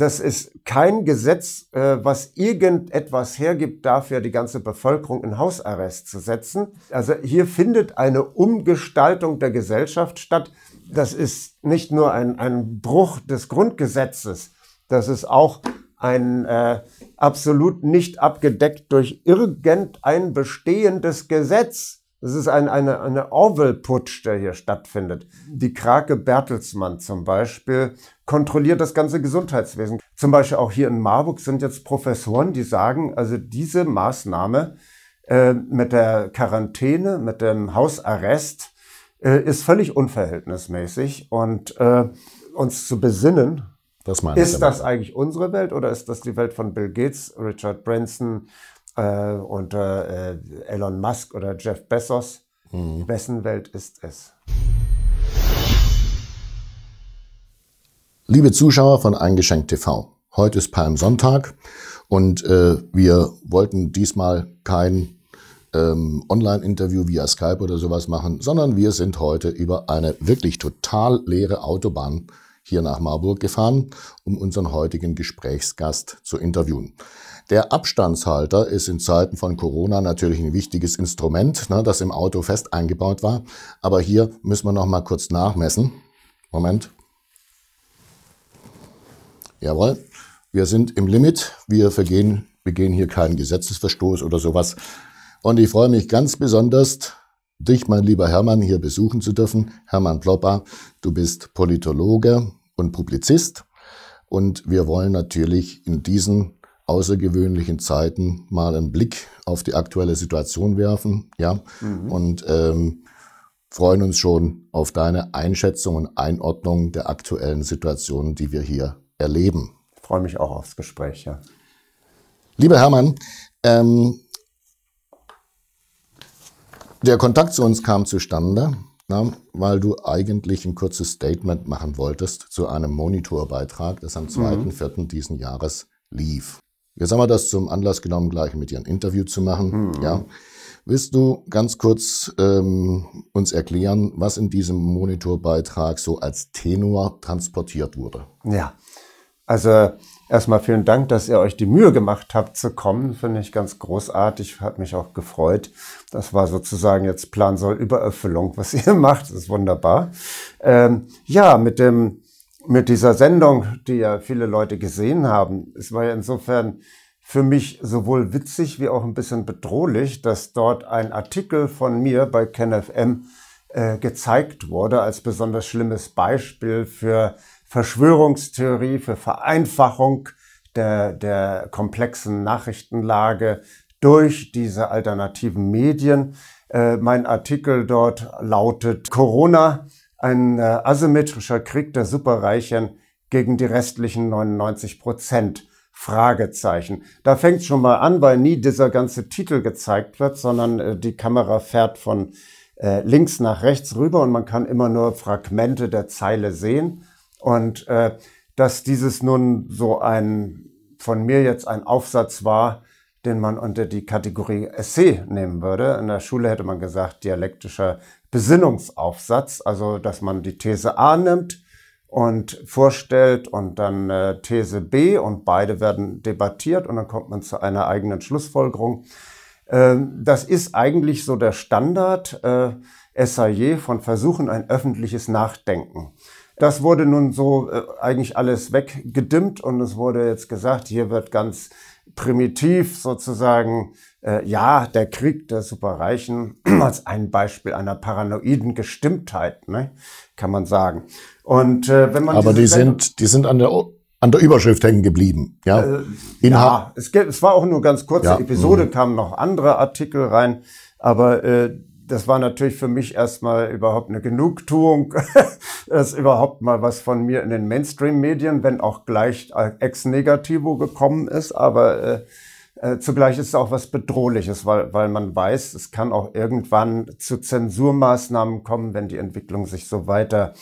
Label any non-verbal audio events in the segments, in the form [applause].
das ist kein Gesetz, äh, was irgendetwas hergibt, dafür die ganze Bevölkerung in Hausarrest zu setzen. Also hier findet eine Umgestaltung der Gesellschaft statt. Das ist nicht nur ein, ein Bruch des Grundgesetzes, das ist auch ein äh, absolut nicht abgedeckt durch irgendein bestehendes Gesetz das ist ein, eine, eine Orwell-Putsch, der hier stattfindet. Die Krake Bertelsmann zum Beispiel kontrolliert das ganze Gesundheitswesen. Zum Beispiel auch hier in Marburg sind jetzt Professoren, die sagen, also diese Maßnahme äh, mit der Quarantäne, mit dem Hausarrest äh, ist völlig unverhältnismäßig. Und äh, uns zu besinnen, das ist das eigentlich unsere Welt oder ist das die Welt von Bill Gates, Richard Branson äh, unter äh, Elon Musk oder Jeff Bezos. Mhm. Wessen Welt ist es? Liebe Zuschauer von Eingeschenkt TV, heute ist Palmsonntag und äh, wir wollten diesmal kein ähm, Online-Interview via Skype oder sowas machen, sondern wir sind heute über eine wirklich total leere Autobahn hier nach Marburg gefahren, um unseren heutigen Gesprächsgast zu interviewen. Der Abstandshalter ist in Zeiten von Corona natürlich ein wichtiges Instrument, ne, das im Auto fest eingebaut war. Aber hier müssen wir noch mal kurz nachmessen. Moment. Jawohl, wir sind im Limit. Wir vergehen, begehen hier keinen Gesetzesverstoß oder sowas. Und ich freue mich ganz besonders, dich, mein lieber Hermann, hier besuchen zu dürfen. Hermann Plopper, du bist Politologe und Publizist. Und wir wollen natürlich in diesem außergewöhnlichen Zeiten mal einen Blick auf die aktuelle Situation werfen, ja, mhm. und ähm, freuen uns schon auf deine Einschätzung und Einordnung der aktuellen Situation, die wir hier erleben. Ich freue mich auch aufs Gespräch, ja. Lieber Hermann, ähm, der Kontakt zu uns kam zustande, na, weil du eigentlich ein kurzes Statement machen wolltest zu einem Monitorbeitrag, das am 2.4. Mhm. diesen Jahres lief. Jetzt haben wir das zum Anlass genommen, gleich mit dir ein Interview zu machen. Mhm. Ja. Willst du ganz kurz ähm, uns erklären, was in diesem Monitorbeitrag so als Tenor transportiert wurde? Ja, also erstmal vielen Dank, dass ihr euch die Mühe gemacht habt zu kommen. Finde ich ganz großartig, hat mich auch gefreut. Das war sozusagen jetzt Plan soll Übererfüllung, was [laughs] ihr macht. Das ist wunderbar. Ähm, ja, mit dem mit dieser Sendung, die ja viele Leute gesehen haben, es war ja insofern für mich sowohl witzig wie auch ein bisschen bedrohlich, dass dort ein Artikel von mir bei KenFM äh, gezeigt wurde als besonders schlimmes Beispiel für Verschwörungstheorie, für Vereinfachung der, der komplexen Nachrichtenlage durch diese alternativen Medien. Äh, mein Artikel dort lautet Corona ein äh, asymmetrischer Krieg der Superreichen gegen die restlichen 99 Prozent. Fragezeichen. Da fängt schon mal an, weil nie dieser ganze Titel gezeigt wird, sondern äh, die Kamera fährt von äh, links nach rechts rüber und man kann immer nur Fragmente der Zeile sehen. Und äh, dass dieses nun so ein, von mir jetzt ein Aufsatz war, den man unter die Kategorie Essay nehmen würde. In der Schule hätte man gesagt, dialektischer Besinnungsaufsatz, also dass man die These A nimmt und vorstellt und dann äh, These B und beide werden debattiert und dann kommt man zu einer eigenen Schlussfolgerung. Ähm, das ist eigentlich so der Standard äh, Essay von Versuchen ein öffentliches Nachdenken. Das wurde nun so äh, eigentlich alles weggedimmt und es wurde jetzt gesagt, hier wird ganz primitiv sozusagen äh, ja, der Krieg der Superreichen [clears throat] als ein Beispiel einer paranoiden Gestimmtheit, ne, kann man sagen. Und äh, wenn man aber die sind, die sind an der an der Überschrift hängen geblieben. Ja, äh, ja es, es, war auch nur ganz kurze ja. Episode, mhm. kamen noch andere Artikel rein, aber äh, das war natürlich für mich erstmal überhaupt eine Genugtuung, [laughs] dass überhaupt mal was von mir in den Mainstream-Medien, wenn auch gleich äh, ex negativo gekommen ist, aber äh, äh, zugleich ist es auch was Bedrohliches, weil, weil man weiß, es kann auch irgendwann zu Zensurmaßnahmen kommen, wenn die Entwicklung sich so weiter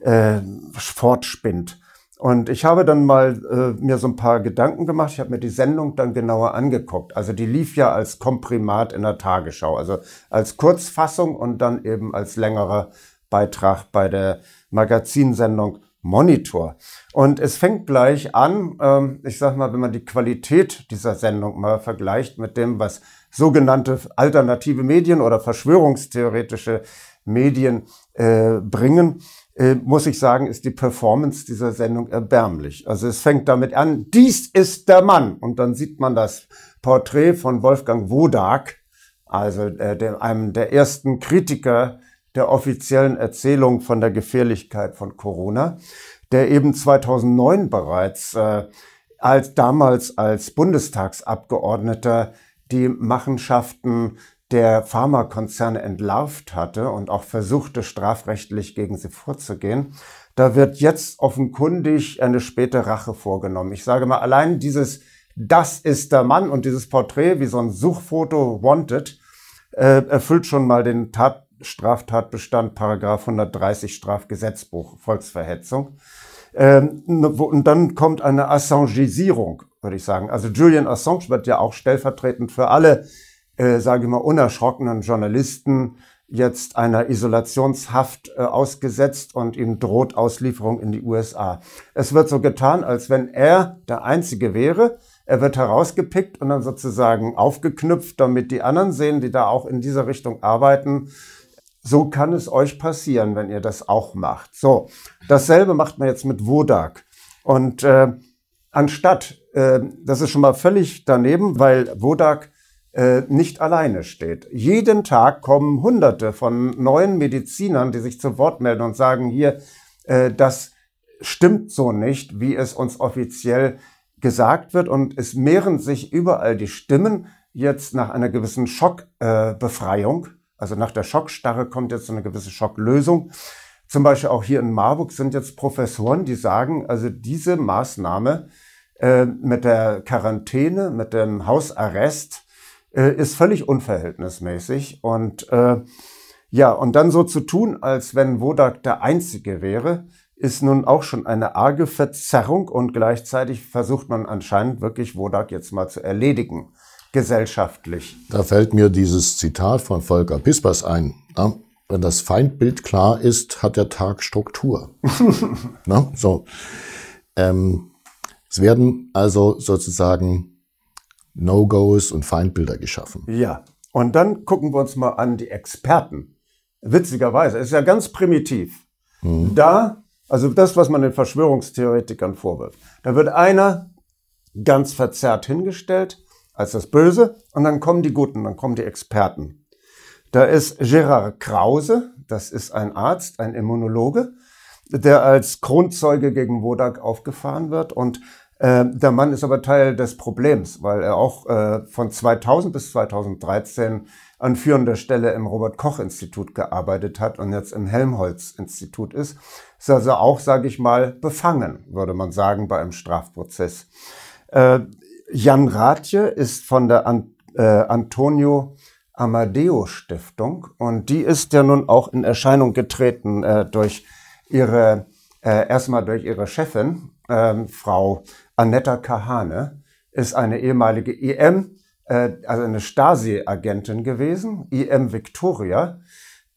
äh, fortspinnt. Und ich habe dann mal äh, mir so ein paar Gedanken gemacht. Ich habe mir die Sendung dann genauer angeguckt. Also die lief ja als Komprimat in der Tagesschau, also als Kurzfassung und dann eben als längerer Beitrag bei der Magazinsendung Monitor. Und es fängt gleich an, ähm, ich sag mal, wenn man die Qualität dieser Sendung mal vergleicht mit dem, was sogenannte alternative Medien oder verschwörungstheoretische Medien äh, bringen, äh, muss ich sagen, ist die Performance dieser Sendung erbärmlich. Also es fängt damit an, dies ist der Mann. Und dann sieht man das Porträt von Wolfgang Wodak, also äh, einem der ersten Kritiker der offiziellen Erzählung von der Gefährlichkeit von Corona, der eben 2009 bereits äh, als damals als Bundestagsabgeordneter die Machenschaften der Pharmakonzerne entlarvt hatte und auch versuchte, strafrechtlich gegen sie vorzugehen. Da wird jetzt offenkundig eine späte Rache vorgenommen. Ich sage mal, allein dieses Das ist der Mann und dieses Porträt wie so ein Suchfoto Wanted äh, erfüllt schon mal den Tat Straftatbestand, Paragraph 130 Strafgesetzbuch, Volksverhetzung. Ähm, und dann kommt eine Assangeisierung, würde ich sagen. Also Julian Assange wird ja auch stellvertretend für alle, äh, sage ich mal, unerschrockenen Journalisten jetzt einer Isolationshaft äh, ausgesetzt und ihm droht Auslieferung in die USA. Es wird so getan, als wenn er der Einzige wäre. Er wird herausgepickt und dann sozusagen aufgeknüpft, damit die anderen sehen, die da auch in dieser Richtung arbeiten, so kann es euch passieren, wenn ihr das auch macht. So, dasselbe macht man jetzt mit Wodak. Und äh, anstatt, äh, das ist schon mal völlig daneben, weil Wodak äh, nicht alleine steht. Jeden Tag kommen Hunderte von neuen Medizinern, die sich zu Wort melden und sagen hier, äh, das stimmt so nicht, wie es uns offiziell gesagt wird. Und es mehren sich überall die Stimmen jetzt nach einer gewissen Schockbefreiung. Äh, also nach der Schockstarre kommt jetzt eine gewisse Schocklösung. Zum Beispiel auch hier in Marburg sind jetzt Professoren, die sagen, also diese Maßnahme äh, mit der Quarantäne, mit dem Hausarrest äh, ist völlig unverhältnismäßig. Und äh, ja, und dann so zu tun, als wenn Wodak der Einzige wäre, ist nun auch schon eine arge Verzerrung und gleichzeitig versucht man anscheinend wirklich Wodak jetzt mal zu erledigen gesellschaftlich. Da fällt mir dieses Zitat von Volker Pispers ein. Na? Wenn das Feindbild klar ist, hat der Tag Struktur. [laughs] Na? So. Ähm, es werden also sozusagen No-Gos und Feindbilder geschaffen. Ja, und dann gucken wir uns mal an die Experten. Witzigerweise, es ist ja ganz primitiv. Mhm. Da, also das, was man den Verschwörungstheoretikern vorwirft, da wird einer ganz verzerrt hingestellt als das Böse und dann kommen die Guten, dann kommen die Experten. Da ist Gerard Krause, das ist ein Arzt, ein Immunologe, der als Kronzeuge gegen Wodak aufgefahren wird und äh, der Mann ist aber Teil des Problems, weil er auch äh, von 2000 bis 2013 an führender Stelle im Robert-Koch-Institut gearbeitet hat und jetzt im Helmholtz-Institut ist. Ist also auch, sage ich mal, befangen, würde man sagen, bei einem Strafprozess. Äh, Jan Rathje ist von der An äh, Antonio Amadeo Stiftung und die ist ja nun auch in Erscheinung getreten äh, durch ihre, äh, erstmal durch ihre Chefin, ähm, Frau Annetta Kahane, ist eine ehemalige EM, äh, also eine Stasi-Agentin gewesen, IM Victoria,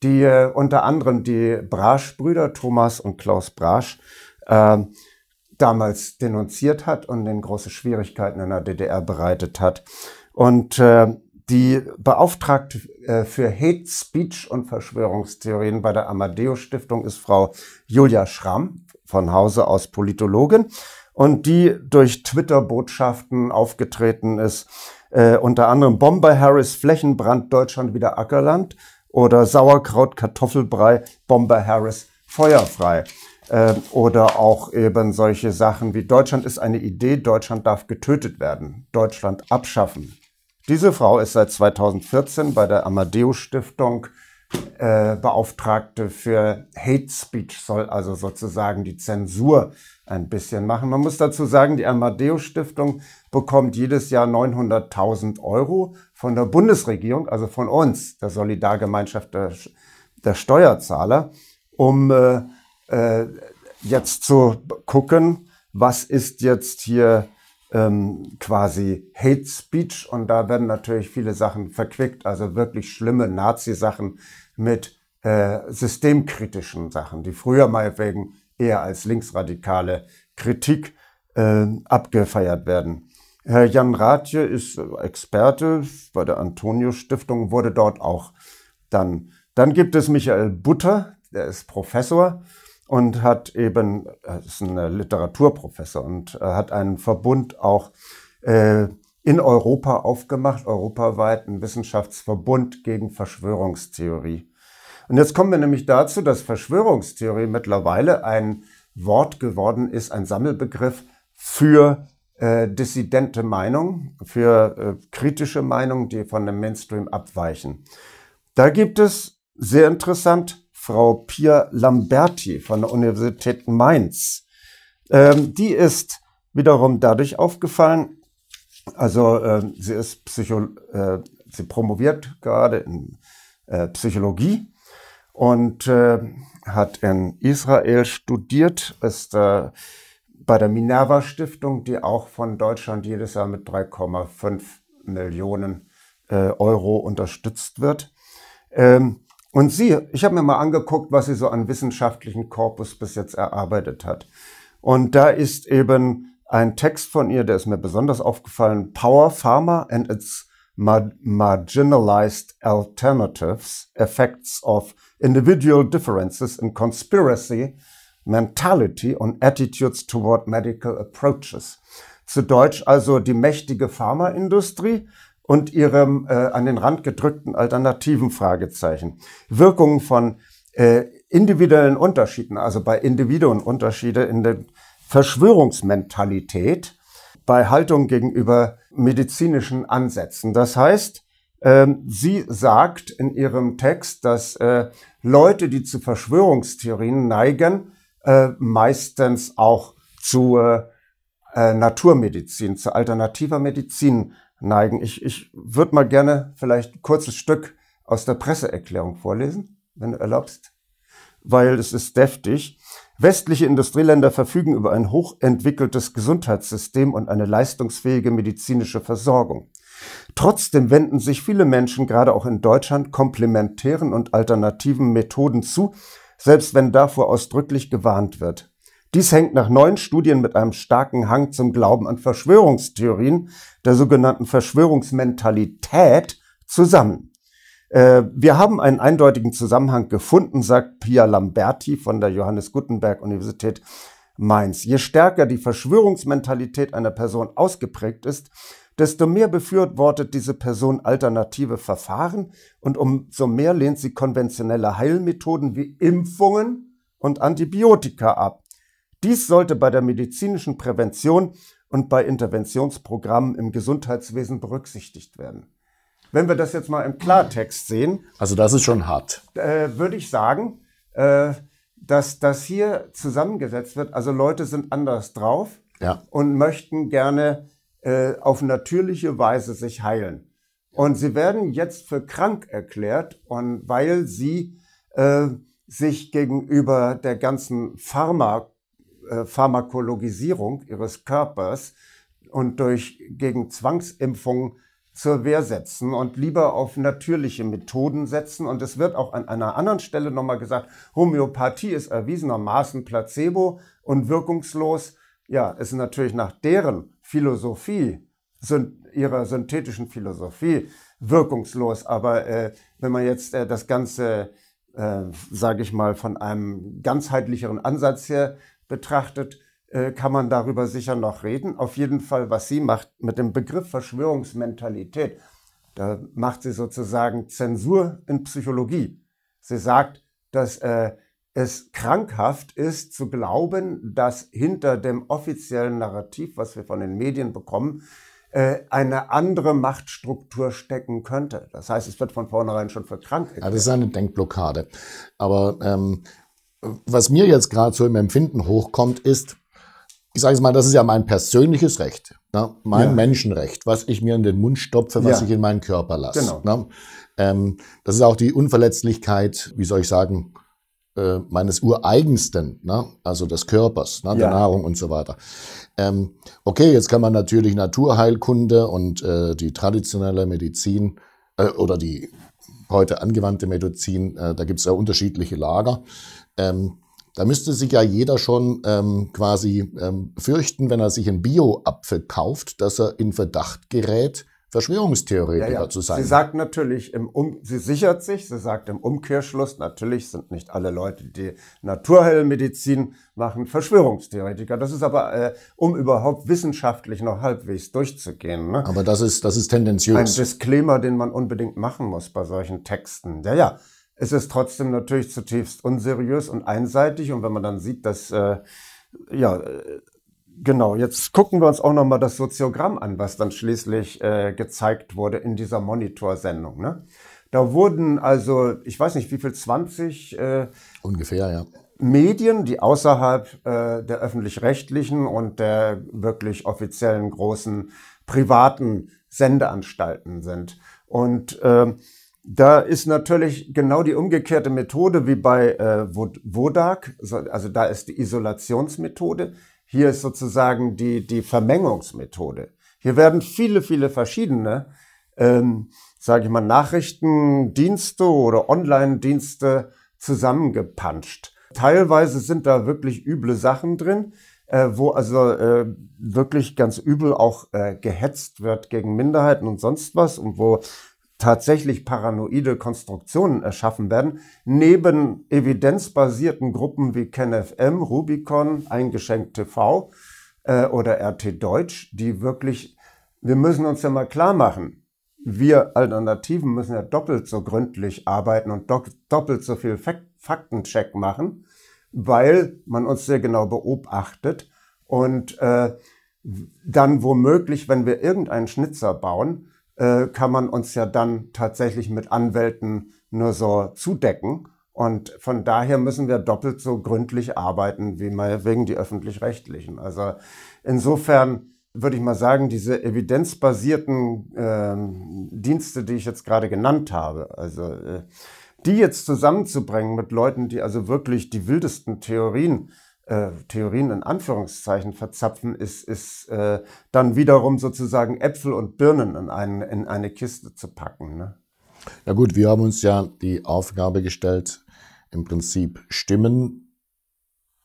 die äh, unter anderem die Brasch-Brüder Thomas und Klaus Brasch ähm, damals denunziert hat und den große Schwierigkeiten in der DDR bereitet hat. Und äh, die Beauftragte äh, für Hate Speech und Verschwörungstheorien bei der Amadeus Stiftung ist Frau Julia Schramm, von Hause aus Politologin, und die durch Twitter-Botschaften aufgetreten ist, äh, unter anderem Bomber Harris Flächenbrand Deutschland wieder Ackerland oder Sauerkraut Kartoffelbrei Bomber Harris feuerfrei. Ähm, oder auch eben solche Sachen wie Deutschland ist eine Idee, Deutschland darf getötet werden, Deutschland abschaffen. Diese Frau ist seit 2014 bei der Amadeus Stiftung äh, Beauftragte für Hate Speech, soll also sozusagen die Zensur ein bisschen machen. Man muss dazu sagen, die Amadeus Stiftung bekommt jedes Jahr 900.000 Euro von der Bundesregierung, also von uns, der Solidargemeinschaft der, der Steuerzahler, um äh, äh, jetzt zu gucken, was ist jetzt hier ähm, quasi Hate Speech und da werden natürlich viele Sachen verquickt, also wirklich schlimme Nazi-Sachen mit äh, systemkritischen Sachen, die früher meinetwegen eher als linksradikale Kritik äh, abgefeiert werden. Herr Jan Rathje ist Experte bei der Antonius-Stiftung, wurde dort auch dann. Dann gibt es Michael Butter, der ist Professor und hat eben, er ist ein äh, Literaturprofessor und äh, hat einen Verbund auch äh, in Europa aufgemacht, europaweit einen Wissenschaftsverbund gegen Verschwörungstheorie. Und jetzt kommen wir nämlich dazu, dass Verschwörungstheorie mittlerweile ein Wort geworden ist, ein Sammelbegriff für äh, dissidente Meinungen, für äh, kritische Meinungen, die von dem Mainstream abweichen. Da gibt es sehr interessant Frau Pia Lamberti von der Universität Mainz. Ähm, die ist wiederum dadurch aufgefallen, also äh, sie ist Psycho äh, sie promoviert gerade in äh, Psychologie und äh, hat in Israel studiert, ist äh, bei der Minerva Stiftung, die auch von Deutschland jedes Jahr mit 3,5 Millionen äh, Euro unterstützt wird. Ähm, und sie, ich habe mir mal angeguckt, was sie so an wissenschaftlichen Korpus bis jetzt erarbeitet hat. Und da ist eben ein Text von ihr, der ist mir besonders aufgefallen, Power Pharma and its Marginalized Alternatives, Effects of Individual Differences in Conspiracy, Mentality and Attitudes toward Medical Approaches. Zu Deutsch also die mächtige Pharmaindustrie und ihrem äh, an den Rand gedrückten alternativen Fragezeichen. Wirkungen von äh, individuellen Unterschieden, also bei Individuen Unterschiede in der Verschwörungsmentalität, bei Haltung gegenüber medizinischen Ansätzen. Das heißt, äh, sie sagt in ihrem Text, dass äh, Leute, die zu Verschwörungstheorien neigen, äh, meistens auch zu äh, Naturmedizin, zu alternativer Medizin neigen. Ich, ich würde mal gerne vielleicht ein kurzes Stück aus der Presseerklärung vorlesen, wenn du erlaubst, weil es ist deftig. Westliche Industrieländer verfügen über ein hochentwickeltes Gesundheitssystem und eine leistungsfähige medizinische Versorgung. Trotzdem wenden sich viele Menschen, gerade auch in Deutschland, komplementären und alternativen Methoden zu, selbst wenn davor ausdrücklich gewarnt wird. Dies hängt nach neuen Studien mit einem starken Hang zum Glauben an Verschwörungstheorien, der sogenannten Verschwörungsmentalität, zusammen. Äh, wir haben einen eindeutigen Zusammenhang gefunden, sagt Pia Lamberti von der Johannes Gutenberg Universität Mainz. Je stärker die Verschwörungsmentalität einer Person ausgeprägt ist, desto mehr befürwortet diese Person alternative Verfahren und umso mehr lehnt sie konventionelle Heilmethoden wie Impfungen und Antibiotika ab. Dies sollte bei der medizinischen Prävention und bei Interventionsprogrammen im Gesundheitswesen berücksichtigt werden. Wenn wir das jetzt mal im Klartext sehen. Also das ist schon hart. Äh, Würde ich sagen, äh, dass das hier zusammengesetzt wird. Also Leute sind anders drauf ja. und möchten gerne äh, auf natürliche Weise sich heilen. Und sie werden jetzt für krank erklärt und weil sie äh, sich gegenüber der ganzen Pharma äh, Pharmakologisierung ihres Körpers und durch gegen Zwangsimpfungen zur Wehr setzen und lieber auf natürliche Methoden setzen. Und es wird auch an einer anderen Stelle nochmal gesagt, Homöopathie ist erwiesenermaßen Placebo und wirkungslos. Ja, ist natürlich nach deren Philosophie, ihrer synthetischen Philosophie, wirkungslos. Aber äh, wenn man jetzt äh, das Ganze, äh, sage ich mal, von einem ganzheitlicheren Ansatz her betrachtet, äh, kann man darüber sicher noch reden. Auf jeden Fall, was sie macht mit dem Begriff Verschwörungsmentalität, da macht sie sozusagen Zensur in Psychologie. Sie sagt, dass äh, es krankhaft ist zu glauben, dass hinter dem offiziellen Narrativ, was wir von den Medien bekommen, äh, eine andere Machtstruktur stecken könnte. Das heißt, es wird von vornherein schon für krank erklärt. Ja, das ist eine Denkblockade. Aber ähm, was mir jetzt gerade so im Empfinden hochkommt, ist, ich sage es mal, das ist ja mein persönliches Recht, ne? mein ja. Menschenrecht, was ich mir in den Mund stopfe, was ja. ich in meinen Körper lasse. Genau. Ne? Ähm, das ist auch die Unverletzlichkeit, wie soll ich sagen, äh, meines Ureigensten, ne? also des Körpers, ne? der ja. Nahrung und so weiter. Ähm, okay, jetzt kann man natürlich Naturheilkunde und äh, die traditionelle Medizin äh, oder die heute angewandte Medizin, äh, da gibt es ja unterschiedliche Lager. Ähm, da müsste sich ja jeder schon ähm, quasi ähm, fürchten, wenn er sich einen Bio-Apfel kauft, dass er in Verdacht gerät, Verschwörungstheoretiker ja, ja. zu sein. Sie sagt natürlich, im um sie sichert sich, sie sagt im Umkehrschluss, natürlich sind nicht alle Leute, die Naturheilmedizin machen, Verschwörungstheoretiker. Das ist aber, äh, um überhaupt wissenschaftlich noch halbwegs durchzugehen. Ne? Aber das ist, das ist tendenziös. Ein Disclaimer, den man unbedingt machen muss bei solchen Texten. Ja, ja es ist trotzdem natürlich zutiefst unseriös und einseitig. Und wenn man dann sieht, dass, äh, ja, äh, genau, jetzt gucken wir uns auch nochmal das Soziogramm an, was dann schließlich äh, gezeigt wurde in dieser Monitorsendung. Ne? Da wurden also, ich weiß nicht, wie viel, 20 äh, ungefähr, ja. Medien, die außerhalb äh, der öffentlich-rechtlichen und der wirklich offiziellen großen privaten Sendeanstalten sind. Und äh, da ist natürlich genau die umgekehrte Methode wie bei äh, Wodak, also da ist die Isolationsmethode. Hier ist sozusagen die, die Vermengungsmethode. Hier werden viele, viele verschiedene, ähm, sage ich mal, Nachrichtendienste oder Online-Dienste zusammengepanscht. Teilweise sind da wirklich üble Sachen drin, äh, wo also äh, wirklich ganz übel auch äh, gehetzt wird gegen Minderheiten und sonst was und wo tatsächlich paranoide Konstruktionen erschaffen werden, neben evidenzbasierten Gruppen wie KenFM, Rubicon, Eingeschenk TV äh, oder RT Deutsch, die wirklich, wir müssen uns ja mal klar machen, wir Alternativen müssen ja doppelt so gründlich arbeiten und doppelt so viel Fak Faktencheck machen, weil man uns sehr genau beobachtet und äh, dann womöglich, wenn wir irgendeinen Schnitzer bauen, äh, kann man uns ja dann tatsächlich mit Anwälten nur so zudecken. Und von daher müssen wir doppelt so gründlich arbeiten wie mal wegen die öffentlich-rechtlichen. Also insofern würde ich mal sagen, diese evidenzbasierten ähm, Dienste, die ich jetzt gerade genannt habe, also äh, die jetzt zusammenzubringen mit Leuten, die also wirklich die wildesten Theorien äh, Theorien in Anführungszeichen verzapfen, ist, ist äh, dann wiederum sozusagen Äpfel und Birnen in, einen, in eine Kiste zu packen. Ne? Ja gut, wir haben uns ja die Aufgabe gestellt, im Prinzip Stimmen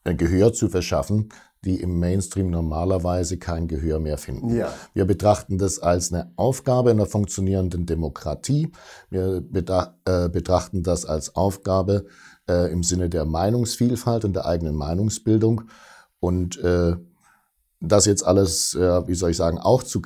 äh, Gehör zu verschaffen, die im Mainstream normalerweise kein Gehör mehr finden. Ja. Wir betrachten das als eine Aufgabe einer funktionierenden Demokratie. Wir äh, betrachten das als Aufgabe äh, im Sinne der Meinungsvielfalt und der eigenen Meinungsbildung. Und äh, das jetzt alles, äh, wie soll ich sagen, auch zu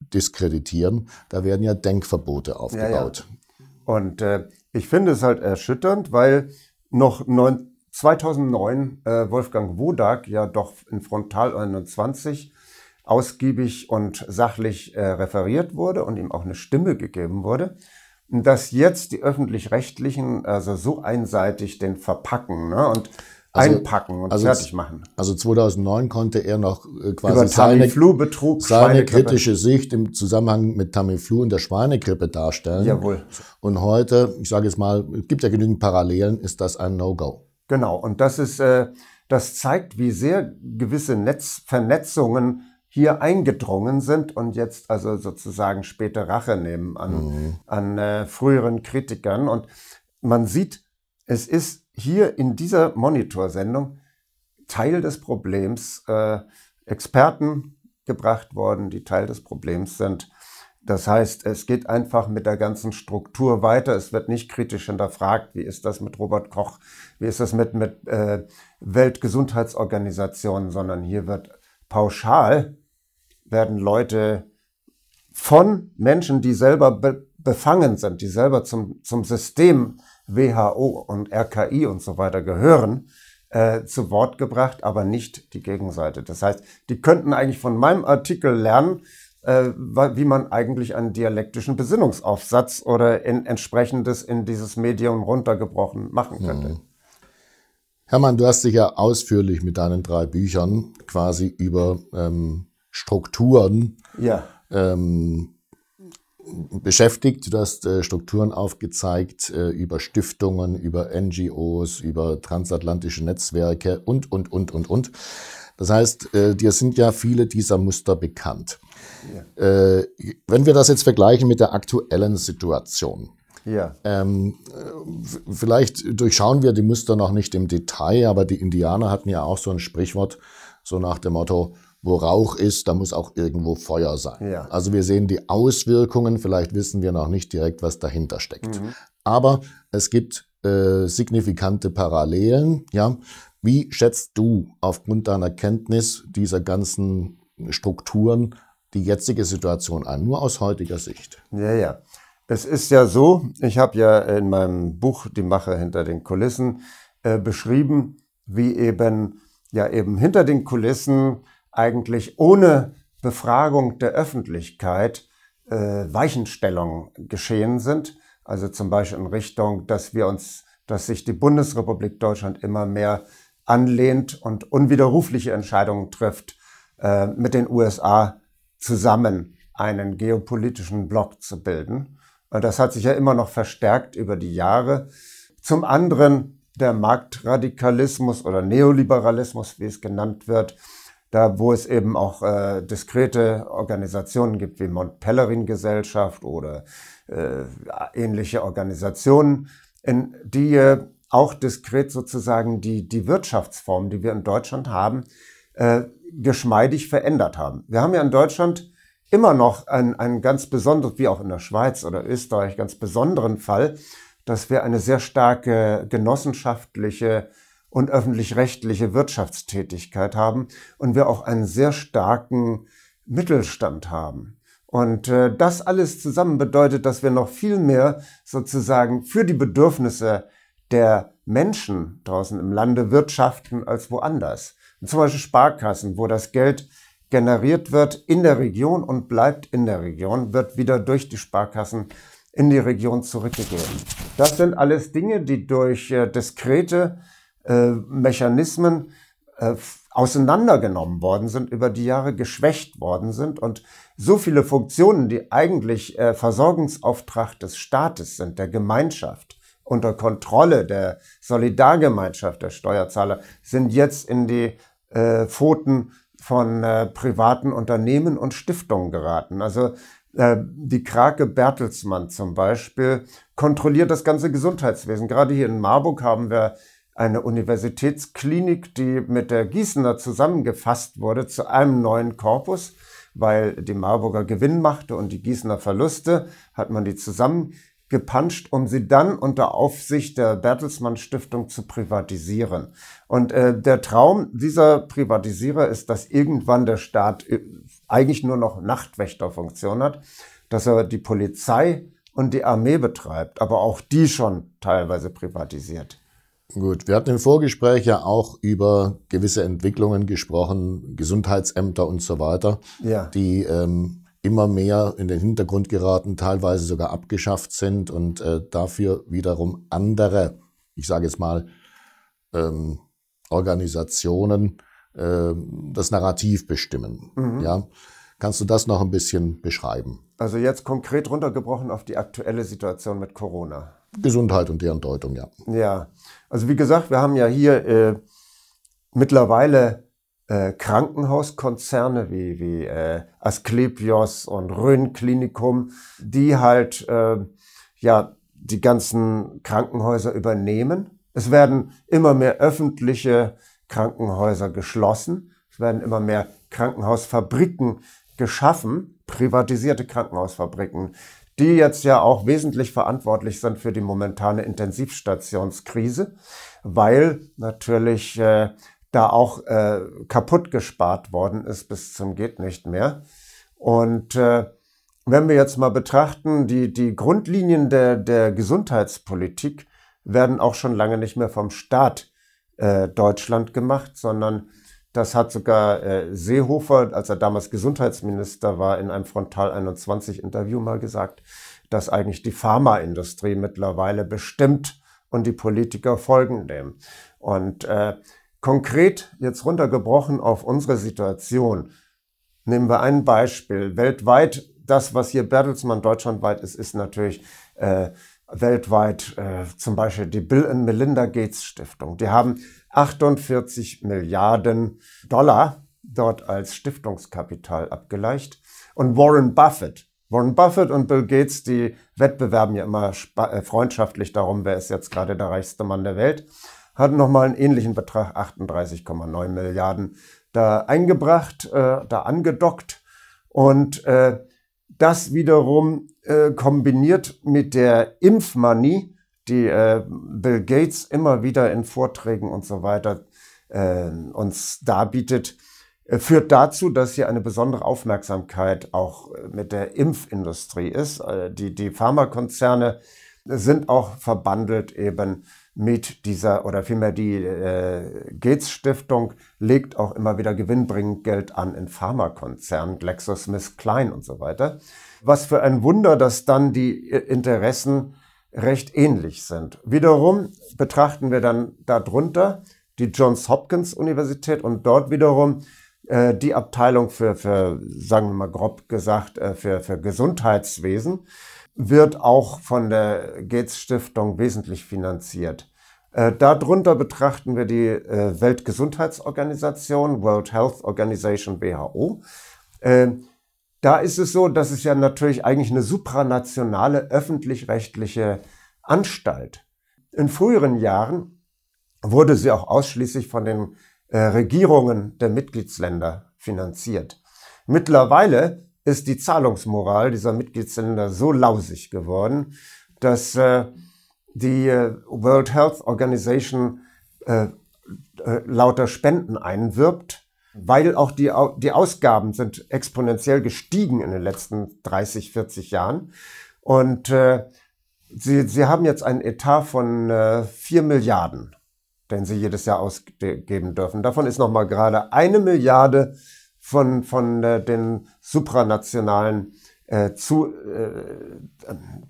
diskreditieren, da werden ja Denkverbote aufgebaut. Ja, ja. Und äh, ich finde es halt erschütternd, weil noch 9, 2009 äh, Wolfgang Wodak ja doch in Frontal 21 ausgiebig und sachlich äh, referiert wurde und ihm auch eine Stimme gegeben wurde dass jetzt die öffentlich-rechtlichen also so einseitig den verpacken ne? und also, einpacken und also fertig machen. Also 2009 konnte er noch äh, quasi seine, seine kritische Sicht im Zusammenhang mit Tamiflu und der Schweinegrippe darstellen. Jawohl. Und heute, ich sage jetzt mal, es gibt ja genügend Parallelen, ist das ein No-Go. Genau, und das ist, äh, das zeigt, wie sehr gewisse Netz Vernetzungen hier eingedrungen sind und jetzt also sozusagen später Rache nehmen an, mhm. an äh, früheren Kritikern. Und man sieht, es ist hier in dieser Monitorsendung Teil des Problems, äh, Experten gebracht worden, die Teil des Problems sind. Das heißt, es geht einfach mit der ganzen Struktur weiter. Es wird nicht kritisch hinterfragt, wie ist das mit Robert Koch, wie ist das mit, mit äh, Weltgesundheitsorganisationen, sondern hier wird pauschal werden Leute von Menschen, die selber be befangen sind, die selber zum, zum System WHO und RKI und so weiter gehören, äh, zu Wort gebracht, aber nicht die Gegenseite. Das heißt, die könnten eigentlich von meinem Artikel lernen, äh, wie man eigentlich einen dialektischen Besinnungsaufsatz oder in entsprechendes in dieses Medium runtergebrochen machen könnte. Mhm. Hermann, du hast dich ja ausführlich mit deinen drei Büchern quasi über ähm, Strukturen ja. ähm, beschäftigt. Du hast äh, Strukturen aufgezeigt äh, über Stiftungen, über NGOs, über transatlantische Netzwerke und, und, und, und, und. Das heißt, äh, dir sind ja viele dieser Muster bekannt. Ja. Äh, wenn wir das jetzt vergleichen mit der aktuellen Situation, ja. Ähm, vielleicht durchschauen wir die Muster noch nicht im Detail, aber die Indianer hatten ja auch so ein Sprichwort, so nach dem Motto, wo Rauch ist, da muss auch irgendwo Feuer sein. Ja. Also wir sehen die Auswirkungen, vielleicht wissen wir noch nicht direkt, was dahinter steckt. Mhm. Aber es gibt äh, signifikante Parallelen. Ja? Wie schätzt du aufgrund deiner Kenntnis dieser ganzen Strukturen die jetzige Situation ein, nur aus heutiger Sicht? Ja, ja. Es ist ja so, ich habe ja in meinem Buch Die Mache hinter den Kulissen äh, beschrieben, wie eben ja eben hinter den Kulissen eigentlich ohne Befragung der Öffentlichkeit äh, Weichenstellungen geschehen sind. Also zum Beispiel in Richtung, dass wir uns, dass sich die Bundesrepublik Deutschland immer mehr anlehnt und unwiderrufliche Entscheidungen trifft, äh, mit den USA zusammen einen geopolitischen Block zu bilden. Das hat sich ja immer noch verstärkt über die Jahre. Zum anderen der Marktradikalismus oder Neoliberalismus, wie es genannt wird, da wo es eben auch äh, diskrete Organisationen gibt wie Mont Pelerin Gesellschaft oder äh, ähnliche Organisationen, in die äh, auch diskret sozusagen die, die Wirtschaftsform, die wir in Deutschland haben, äh, geschmeidig verändert haben. Wir haben ja in Deutschland immer noch ein, ein ganz besonderes, wie auch in der Schweiz oder Österreich, ganz besonderen Fall, dass wir eine sehr starke genossenschaftliche und öffentlich-rechtliche Wirtschaftstätigkeit haben und wir auch einen sehr starken Mittelstand haben. Und äh, das alles zusammen bedeutet, dass wir noch viel mehr sozusagen für die Bedürfnisse der Menschen draußen im Lande wirtschaften als woanders. Und zum Beispiel Sparkassen, wo das Geld generiert wird in der Region und bleibt in der Region, wird wieder durch die Sparkassen in die Region zurückgegeben. Das sind alles Dinge, die durch äh, diskrete äh, Mechanismen äh, auseinandergenommen worden sind, über die Jahre geschwächt worden sind und so viele Funktionen, die eigentlich äh, Versorgungsauftrag des Staates sind, der Gemeinschaft, unter Kontrolle der Solidargemeinschaft der Steuerzahler, sind jetzt in die äh, Pfoten von äh, privaten Unternehmen und Stiftungen geraten. Also äh, die Krake Bertelsmann zum Beispiel kontrolliert das ganze Gesundheitswesen. Gerade hier in Marburg haben wir eine Universitätsklinik, die mit der Gießener zusammengefasst wurde zu einem neuen Korpus, weil die Marburger Gewinn machte und die Gießener Verluste, hat man die zusammengefasst gepanscht, um sie dann unter Aufsicht der Bertelsmann Stiftung zu privatisieren. Und äh, der Traum dieser Privatisierer ist, dass irgendwann der Staat äh, eigentlich nur noch Nachtwächterfunktion hat, dass er die Polizei und die Armee betreibt, aber auch die schon teilweise privatisiert. Gut, wir hatten im Vorgespräch ja auch über gewisse Entwicklungen gesprochen, Gesundheitsämter und so weiter, ja. die ähm, immer mehr in den Hintergrund geraten, teilweise sogar abgeschafft sind und äh, dafür wiederum andere, ich sage jetzt mal, ähm, Organisationen äh, das Narrativ bestimmen. Mhm. Ja? Kannst du das noch ein bisschen beschreiben? Also jetzt konkret runtergebrochen auf die aktuelle Situation mit Corona. Gesundheit und deren Deutung, ja. Ja, also wie gesagt, wir haben ja hier äh, mittlerweile äh, Krankenhauskonzerne wie, wie äh, Asklepios und Rhön Klinikum, die halt äh, ja die ganzen Krankenhäuser übernehmen. Es werden immer mehr öffentliche Krankenhäuser geschlossen. Es werden immer mehr Krankenhausfabriken geschaffen, privatisierte Krankenhausfabriken, die jetzt ja auch wesentlich verantwortlich sind für die momentane Intensivstationskrise, weil natürlich äh, da auch äh, kaputt gespart worden ist bis zum geht nicht mehr. Und äh, wenn wir jetzt mal betrachten, die, die Grundlinien der, der Gesundheitspolitik werden auch schon lange nicht mehr vom Staat äh, Deutschland gemacht, sondern das hat sogar äh, Seehofer, als er damals Gesundheitsminister war, in einem Frontal 21 Interview mal gesagt, dass eigentlich die Pharmaindustrie mittlerweile bestimmt und die Politiker folgen dem. Und äh, Konkret jetzt runtergebrochen auf unsere Situation. Nehmen wir ein Beispiel. Weltweit, das, was hier Bertelsmann deutschlandweit ist, ist natürlich äh, weltweit äh, zum Beispiel die Bill and Melinda Gates Stiftung. Die haben 48 Milliarden Dollar dort als Stiftungskapital abgeleicht. Und Warren Buffett, Warren Buffett und Bill Gates, die wettbewerben ja immer äh, freundschaftlich darum, wer ist jetzt gerade der reichste Mann der Welt hat nochmal einen ähnlichen Betrag, 38,9 Milliarden, da eingebracht, äh, da angedockt. Und äh, das wiederum äh, kombiniert mit der Impfmanie, die äh, Bill Gates immer wieder in Vorträgen und so weiter äh, uns darbietet, äh, führt dazu, dass hier eine besondere Aufmerksamkeit auch mit der Impfindustrie ist. Die, die Pharmakonzerne sind auch verbandelt eben mit dieser oder vielmehr die äh, Gates Stiftung legt auch immer wieder gewinnbringend Geld an in Pharmakonzernen, GlaxoSmithKline und so weiter. Was für ein Wunder, dass dann die äh, Interessen recht ähnlich sind. Wiederum betrachten wir dann darunter die Johns Hopkins Universität und dort wiederum äh, die Abteilung für, für, sagen wir mal grob gesagt, äh, für, für Gesundheitswesen wird auch von der Gates Stiftung wesentlich finanziert. Äh, darunter betrachten wir die äh, Weltgesundheitsorganisation, World Health Organization, WHO. Äh, da ist es so, dass es ja natürlich eigentlich eine supranationale öffentlich-rechtliche Anstalt. In früheren Jahren wurde sie auch ausschließlich von den äh, Regierungen der Mitgliedsländer finanziert. Mittlerweile ist die Zahlungsmoral dieser Mitgliedsländer so lausig geworden, dass äh, die äh, World Health Organization äh, äh lauter Spenden einwirbt, weil auch die, die Ausgaben sind exponentiell gestiegen in den letzten 30, 40 Jahren. Und äh, sie, sie haben jetzt einen Etat von äh, 4 Milliarden, den sie jedes Jahr ausgeben dürfen. Davon ist nochmal gerade eine Milliarde von, von äh, den supranationalen äh, zu, äh,